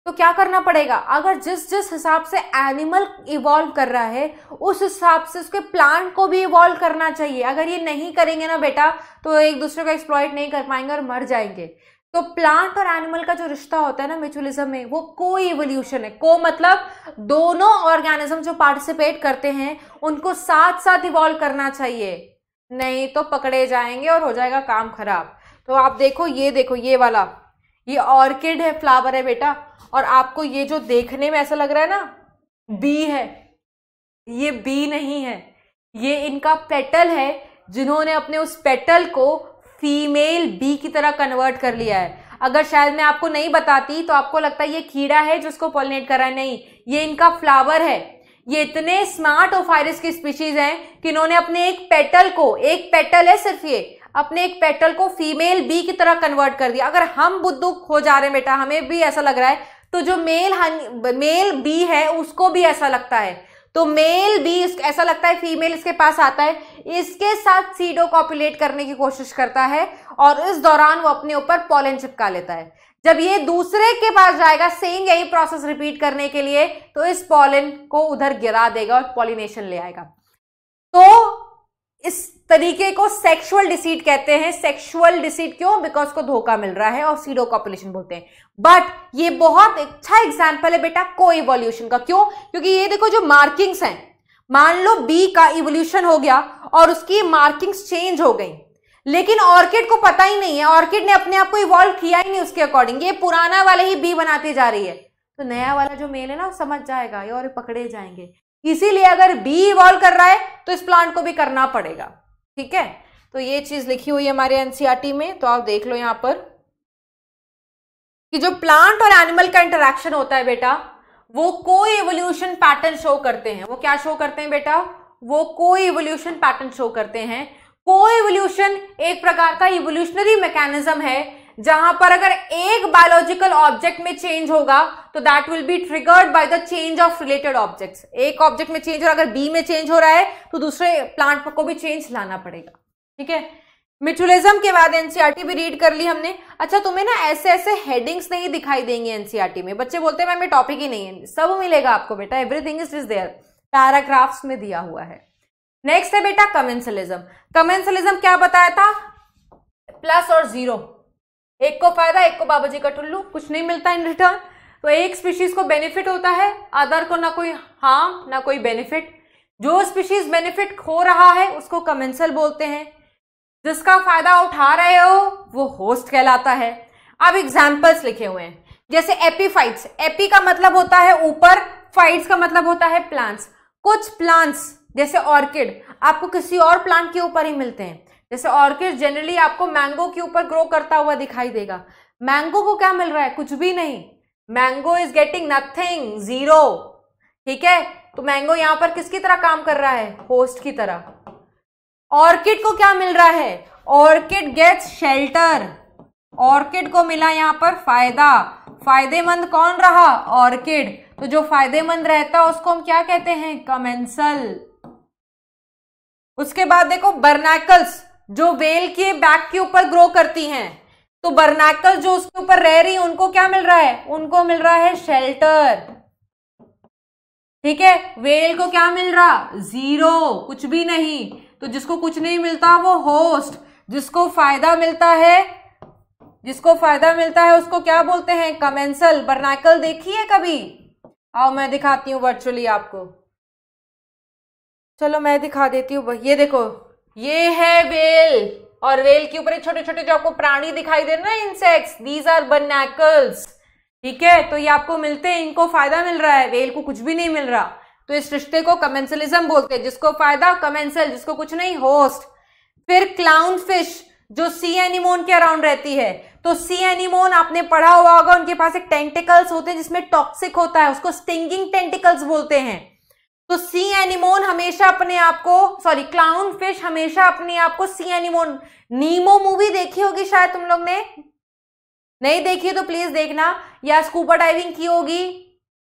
[SPEAKER 1] तो क्या करना पड़ेगा अगर जिस जिस हिसाब से एनिमल इवॉल्व कर रहा है उस हिसाब से उसके प्लांट को भी इवॉल्व करना चाहिए अगर ये नहीं करेंगे ना बेटा तो एक दूसरे को एक्सप्लॉयट नहीं कर पाएंगे और मर जाएंगे तो प्लांट और एनिमल का जो रिश्ता होता है ना म्यूचुअलिज्म में वो को इवोल्यूशन है को मतलब दोनों ऑर्गेनिज्म जो पार्टिसिपेट करते हैं उनको साथ साथ इवॉल्व करना चाहिए नहीं तो पकड़े जाएंगे और हो जाएगा काम खराब तो आप देखो ये देखो ये वाला ये ऑर्किड है फ्लावर है बेटा और आपको ये जो देखने में ऐसा लग रहा है ना बी है ये बी नहीं है ये इनका पेटल है जिन्होंने अपने उस पेटल को फीमेल बी की तरह कन्वर्ट कर लिया है अगर शायद मैं आपको नहीं बताती तो आपको लगता है ये कीड़ा है जिसको पॉलिनेट करा है नहीं ये इनका फ्लावर है ये इतने स्मार्ट ओफायरस की स्पीशीज हैं कि इन्होंने अपने एक पेटल को एक पेटल है सिर्फ ये अपने एक पेटल को फीमेल बी की तरह कन्वर्ट कर दिया अगर हम बुद्धू हो जा रहे हैं बेटा हमें भी ऐसा लग रहा है तो जो मेल मेल बी है उसको भी ऐसा लगता है तो मेल भी ऐसा लगता है फीमेल इसके पास आता है इसके साथ सीडो कॉपुलेट करने की कोशिश करता है और इस दौरान वो अपने ऊपर पॉलन चिपका लेता है जब ये दूसरे के पास जाएगा सेम यही प्रोसेस रिपीट करने के लिए तो इस पॉलिन को उधर गिरा देगा और पॉलिनेशन ले आएगा तो इस तरीके को सेक्सुअल डिसीट कहते हैं सेक्सुअल डिसीट क्यों बिकॉज को धोखा मिल रहा है और सीडो कॉपुलेशन बोलते हैं बट ये बहुत अच्छा एग्जाम्पल है बेटा को इवोल्यूशन का क्यों क्योंकि ये देखो जो मार्किंग्स हैं मान लो बी का इवोल्यूशन हो गया और उसकी मार्किंग्स चेंज हो गई लेकिन ऑर्किड को पता ही नहीं है ऑर्किड ने अपने आप को इवॉल्व किया ही नहीं उसके अकॉर्डिंग ये पुराना वाला ही बी बनाती जा रही है तो नया वाला जो मेल है ना समझ जाएगा ये और पकड़े जाएंगे इसीलिए अगर बी इवॉल्व कर रहा है तो इस प्लांट को भी करना पड़ेगा ठीक है तो ये चीज लिखी हुई है हमारे एनसीईआरटी e में तो आप देख लो यहां पर कि जो प्लांट और एनिमल का इंटरेक्शन होता है बेटा वो को इवोल्यूशन पैटर्न शो करते हैं वो क्या शो करते हैं बेटा वो को इवोल्यूशन पैटर्न शो करते हैं को इवोल्यूशन एक प्रकार का इवोल्यूशनरी मैकेनिज्म है जहां पर अगर एक बायोलॉजिकल ऑब्जेक्ट में चेंज होगा तो that will be triggered by the change of related objects एक ऑब्जेक्ट में चेंज हो रहा है अगर बी में चेंज हो रहा है तो दूसरे प्लांट को भी चेंज लाना पड़ेगा ठीक है मिचुलिज्म के बाद एनसीईआरटी e भी रीड कर ली हमने अच्छा तुम्हें ना ऐसे ऐसे हेडिंग्स नहीं दिखाई देंगे एनसीईआरटी e में बच्चे बोलते हैं मैम ये टॉपिक ही नहीं है सब मिलेगा आपको बेटा everything is is there paragraphs में दिया हुआ है नेक्स्ट है बेटा कमेंसलिज्म कमेंसलिज्म क्या बताया था प्लस और जीरो एक को फायदा एक को बाबा जी का टुल्लू कुछ नहीं मिलता इन रिटर्न तो एक स्पीशीज को बेनिफिट होता है अदर को ना कोई हार्म ना कोई बेनिफिट जो स्पीशीज बेनिफिट हो रहा है उसको कमेंसल बोलते हैं जिसका फायदा उठा रहे हो वो होस्ट कहलाता है अब एग्जाम्पल्स लिखे हुए हैं जैसे एपीफाइट्स एपी का मतलब होता है ऊपर फाइट्स का मतलब होता है प्लांट्स कुछ प्लांट्स जैसे ऑर्किड आपको किसी और प्लांट के ऊपर ही मिलते हैं जैसे ऑर्किड जनरली आपको मैंगो के ऊपर ग्रो करता हुआ दिखाई देगा मैंगो को क्या मिल रहा है कुछ भी नहीं mango is getting nothing zero ठीक है तो मैंगो यहां पर किसकी तरह काम कर रहा है होस्ट की तरह ऑर्किड को क्या मिल रहा है ऑर्किड गेट्स शेल्टर ऑर्किड को मिला यहां पर फायदा फायदेमंद कौन रहा ऑर्किड तो जो फायदेमंद रहता है उसको हम क्या कहते हैं कमेंसल उसके बाद देखो बर्नैकल्स जो वेल के बैक के ऊपर ग्रो करती हैं तो बर्नाकल जो उसके ऊपर रह रही उनको क्या मिल रहा है उनको मिल रहा है शेल्टर ठीक है वेल को क्या मिल रहा जीरो कुछ भी नहीं तो जिसको कुछ नहीं मिलता वो होस्ट जिसको फायदा मिलता है जिसको फायदा मिलता है उसको क्या बोलते हैं कमेंसल बर्नाकल देखी है कभी आओ मैं दिखाती हूँ वर्चुअली आपको चलो मैं दिखा देती हूँ ये देखो ये है वेल और वेल के ऊपर छोटे छोटे जो आपको प्राणी दिखाई दे रहे ना इंसेक्ट्स दीज आर बर्नैकल्स ठीक है तो ये आपको मिलते हैं इनको फायदा मिल रहा है वेल को कुछ भी नहीं मिल रहा तो इस रिश्ते को कमेंसलिज्म बोलते हैं जिसको फायदा कमेंसल जिसको कुछ नहीं होस्ट फिर क्लाउन फिश जो सी एनिमोन के अराउंड रहती है तो सी एनिमोन आपने पढ़ा हुआ होगा उनके पास एक टेंटिकल्स होते हैं जिसमें टॉक्सिक होता है उसको स्टिंगिंग टेंटिकल्स बोलते हैं तो सी एनिमोन हमेशा अपने आप को सॉरी क्लाउन फिश हमेशा अपने आप को सी एनिमोन नीमो मूवी देखी होगी शायद तुम लोग ने नहीं देखी है तो प्लीज देखना या स्कूबा डाइविंग की होगी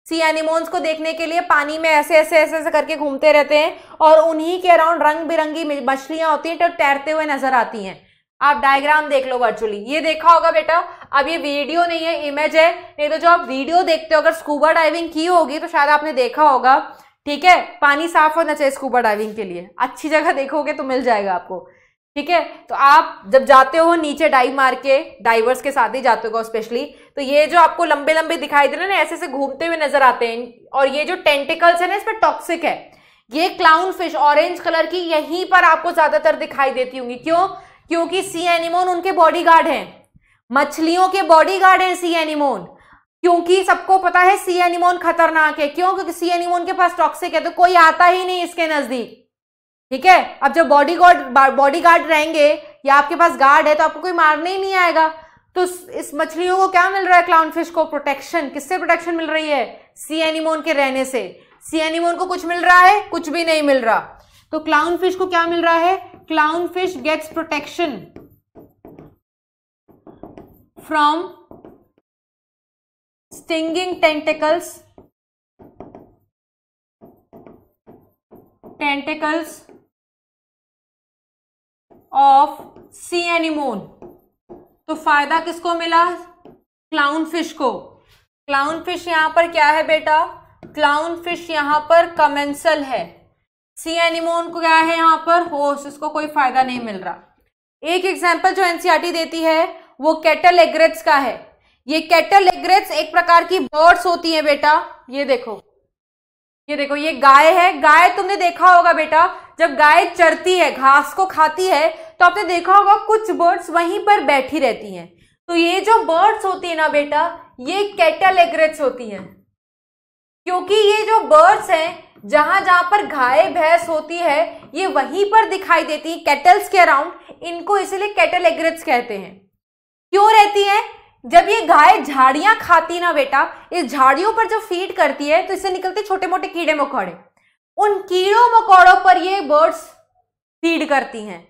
[SPEAKER 1] सी एनिमोन्स को देखने के लिए पानी में ऐसे ऐसे ऐसे ऐसे करके घूमते रहते हैं और उन्हीं के अराउंड रंग बिरंगी मछलियां होती हैं तो तैरते हुए नजर आती हैं आप डायग्राम देख लो वर्चुअली ये देखा होगा बेटा अब ये वीडियो नहीं है इमेज है नहीं तो जो आप वीडियो देखते हो अगर स्कूबा डाइविंग की होगी तो शायद आपने देखा होगा ठीक है पानी साफ होना चाहिए स्कूबा डाइविंग के लिए अच्छी जगह देखोगे तो मिल जाएगा आपको ठीक है तो आप जब जाते हो नीचे डाइव मार के डाइवर्स के साथ ही जाते हो स्पेशली तो ये जो आपको लंबे लंबे दिखाई दे रहे हैं ना ऐसे ऐसे घूमते हुए नजर आते हैं और ये जो टेंटिकल्स है ना इसमें टॉक्सिक है ये क्लाउन फिश ऑरेंज कलर की यहीं पर आपको ज्यादातर दिखाई देती होंगी क्यों क्योंकि सी एनिमोन उनके बॉडी गार्ड मछलियों के बॉडी गार्ड सी एनिमोन क्योंकि सबको पता है सी एनिमोन खतरनाक है क्यों क्योंकि सी एनिमोन के पास टॉक्सिक है तो कोई आता ही नहीं इसके नजदीक ठीक है अब जब बॉडी गार्ड बॉडी गार्ड रहेंगे या आपके पास गार्ड है तो आपको कोई मारने ही नहीं आएगा तो इस मछलियों को क्या मिल रहा है क्लाउन फिश को प्रोटेक्शन किससे प्रोटेक्शन मिल रही है सी एनिमोन के रहने से सी एनिमोन को कुछ मिल रहा है कुछ भी नहीं मिल रहा तो क्लाउन फिश को क्या मिल रहा है clown fish gets protection from
[SPEAKER 2] stinging tentacles tentacles
[SPEAKER 1] of sea anemone तो फायदा किसको मिला क्लाउन फिश को क्लाउन फिश यहां पर क्या है बेटा क्लाउन फिश यहां पर कमेंसल है सी एनिमोन को क्या है यहां पर होस इसको कोई फायदा नहीं मिल रहा एक एग्जाम्पल जो एनसीआरटी e देती है वो कैटल एग्रेट्स का है ये कैटल एग्रेट्स एक प्रकार की बर्ड्स होती है बेटा ये देखो ये देखो ये गाय है गाय तुमने देखा होगा बेटा जब गाय चरती है घास को खाती है तो आपने देखा होगा कुछ बर्ड्स वहीं पर बैठी रहती हैं तो ये जो बर्ड्स होती है ना बेटा ये कैटल एग्रेट्स होती हैं क्योंकि ये जो बर्ड्स हैं जहां जहां पर गाय भैंस होती है ये वहीं पर दिखाई देती है कैटल्स के अराउंड इनको इसीलिए कैटल एग्रेट्स कहते हैं क्यों रहती है जब ये गाय झाड़ियां खाती ना बेटा इस झाड़ियों पर जब फीड करती है तो इससे निकलते छोटे मोटे कीड़े मकोड़े उन कीड़ों मकोड़ों पर ये बर्ड्स फीड करती हैं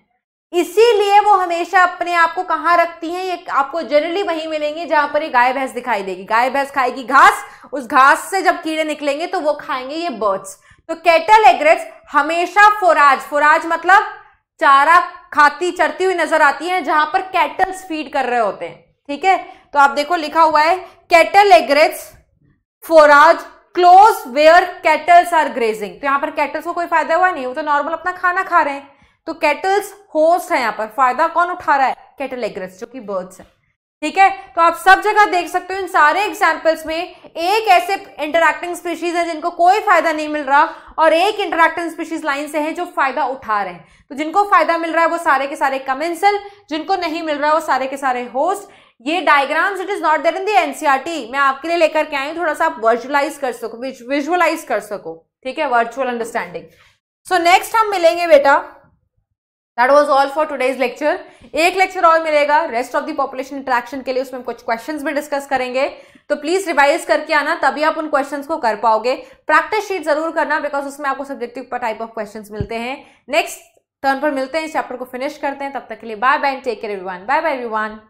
[SPEAKER 1] इसीलिए वो हमेशा अपने आप को कहां रखती हैं ये आपको जनरली वही मिलेंगे जहां पर ये गाय भैंस दिखाई देगी गाय भैंस खाएगी घास उस घास से जब कीड़े निकलेंगे तो वो खाएंगे ये बर्ड्स तो कैटल एग्रेट्स हमेशा फोराज फोराज मतलब चारा खाती चरती हुई नजर आती है जहां पर कैटल्स फीड कर रहे होते हैं ठीक है तो आप देखो लिखा हुआ है cattle egrets forage close where cattles are grazing तो यहां पर कैटल्स को कोई फायदा हुआ नहीं वो तो नॉर्मल अपना खाना खा रहे हैं तो कैटल्स होस्ट है यहां पर फायदा कौन उठा रहा है कैटल एग्रेस जो कि बर्ड्स है ठीक है तो आप सब जगह देख सकते हो इन सारे एग्जांपल्स में एक ऐसे इंटरक्टिंग स्पीशीज है जिनको कोई फायदा नहीं मिल रहा और एक इंटरक्टिंग स्पीशीज लाइन से है जो फायदा उठा रहे हैं तो जिनको फायदा मिल रहा है वो सारे के सारे कमेंसल जिनको नहीं मिल रहा है वो सारे के सारे होस्ट ये diagrams it is not there in the NCERT मैं आपके लिए लेकर के आई थोड़ा सा आप वर्चुअलाइज कर सको विजुअलाइज कर सको ठीक है वर्चुअल अंडरस्टैंडिंग सो नेक्स्ट हम मिलेंगे बेटा that was all for today's lecture एक लेक्चर और मिलेगा rest of the population interaction के लिए उसमें कुछ क्वेश्चन भी डिस्कस करेंगे तो प्लीज रिवाइज करके आना तभी आप उन क्वेश्चन को कर पाओगे प्रैक्टिस शीट जरूर करना बिकॉज उसमें आपको सब्जेक्टिव टाइप ऑफ क्वेश्चन मिलते हैं नेक्स्ट टर्न पर मिलते हैं इस चैप्टर को फिनिश करते हैं तब तक के लिए bye bye take care everyone bye bye everyone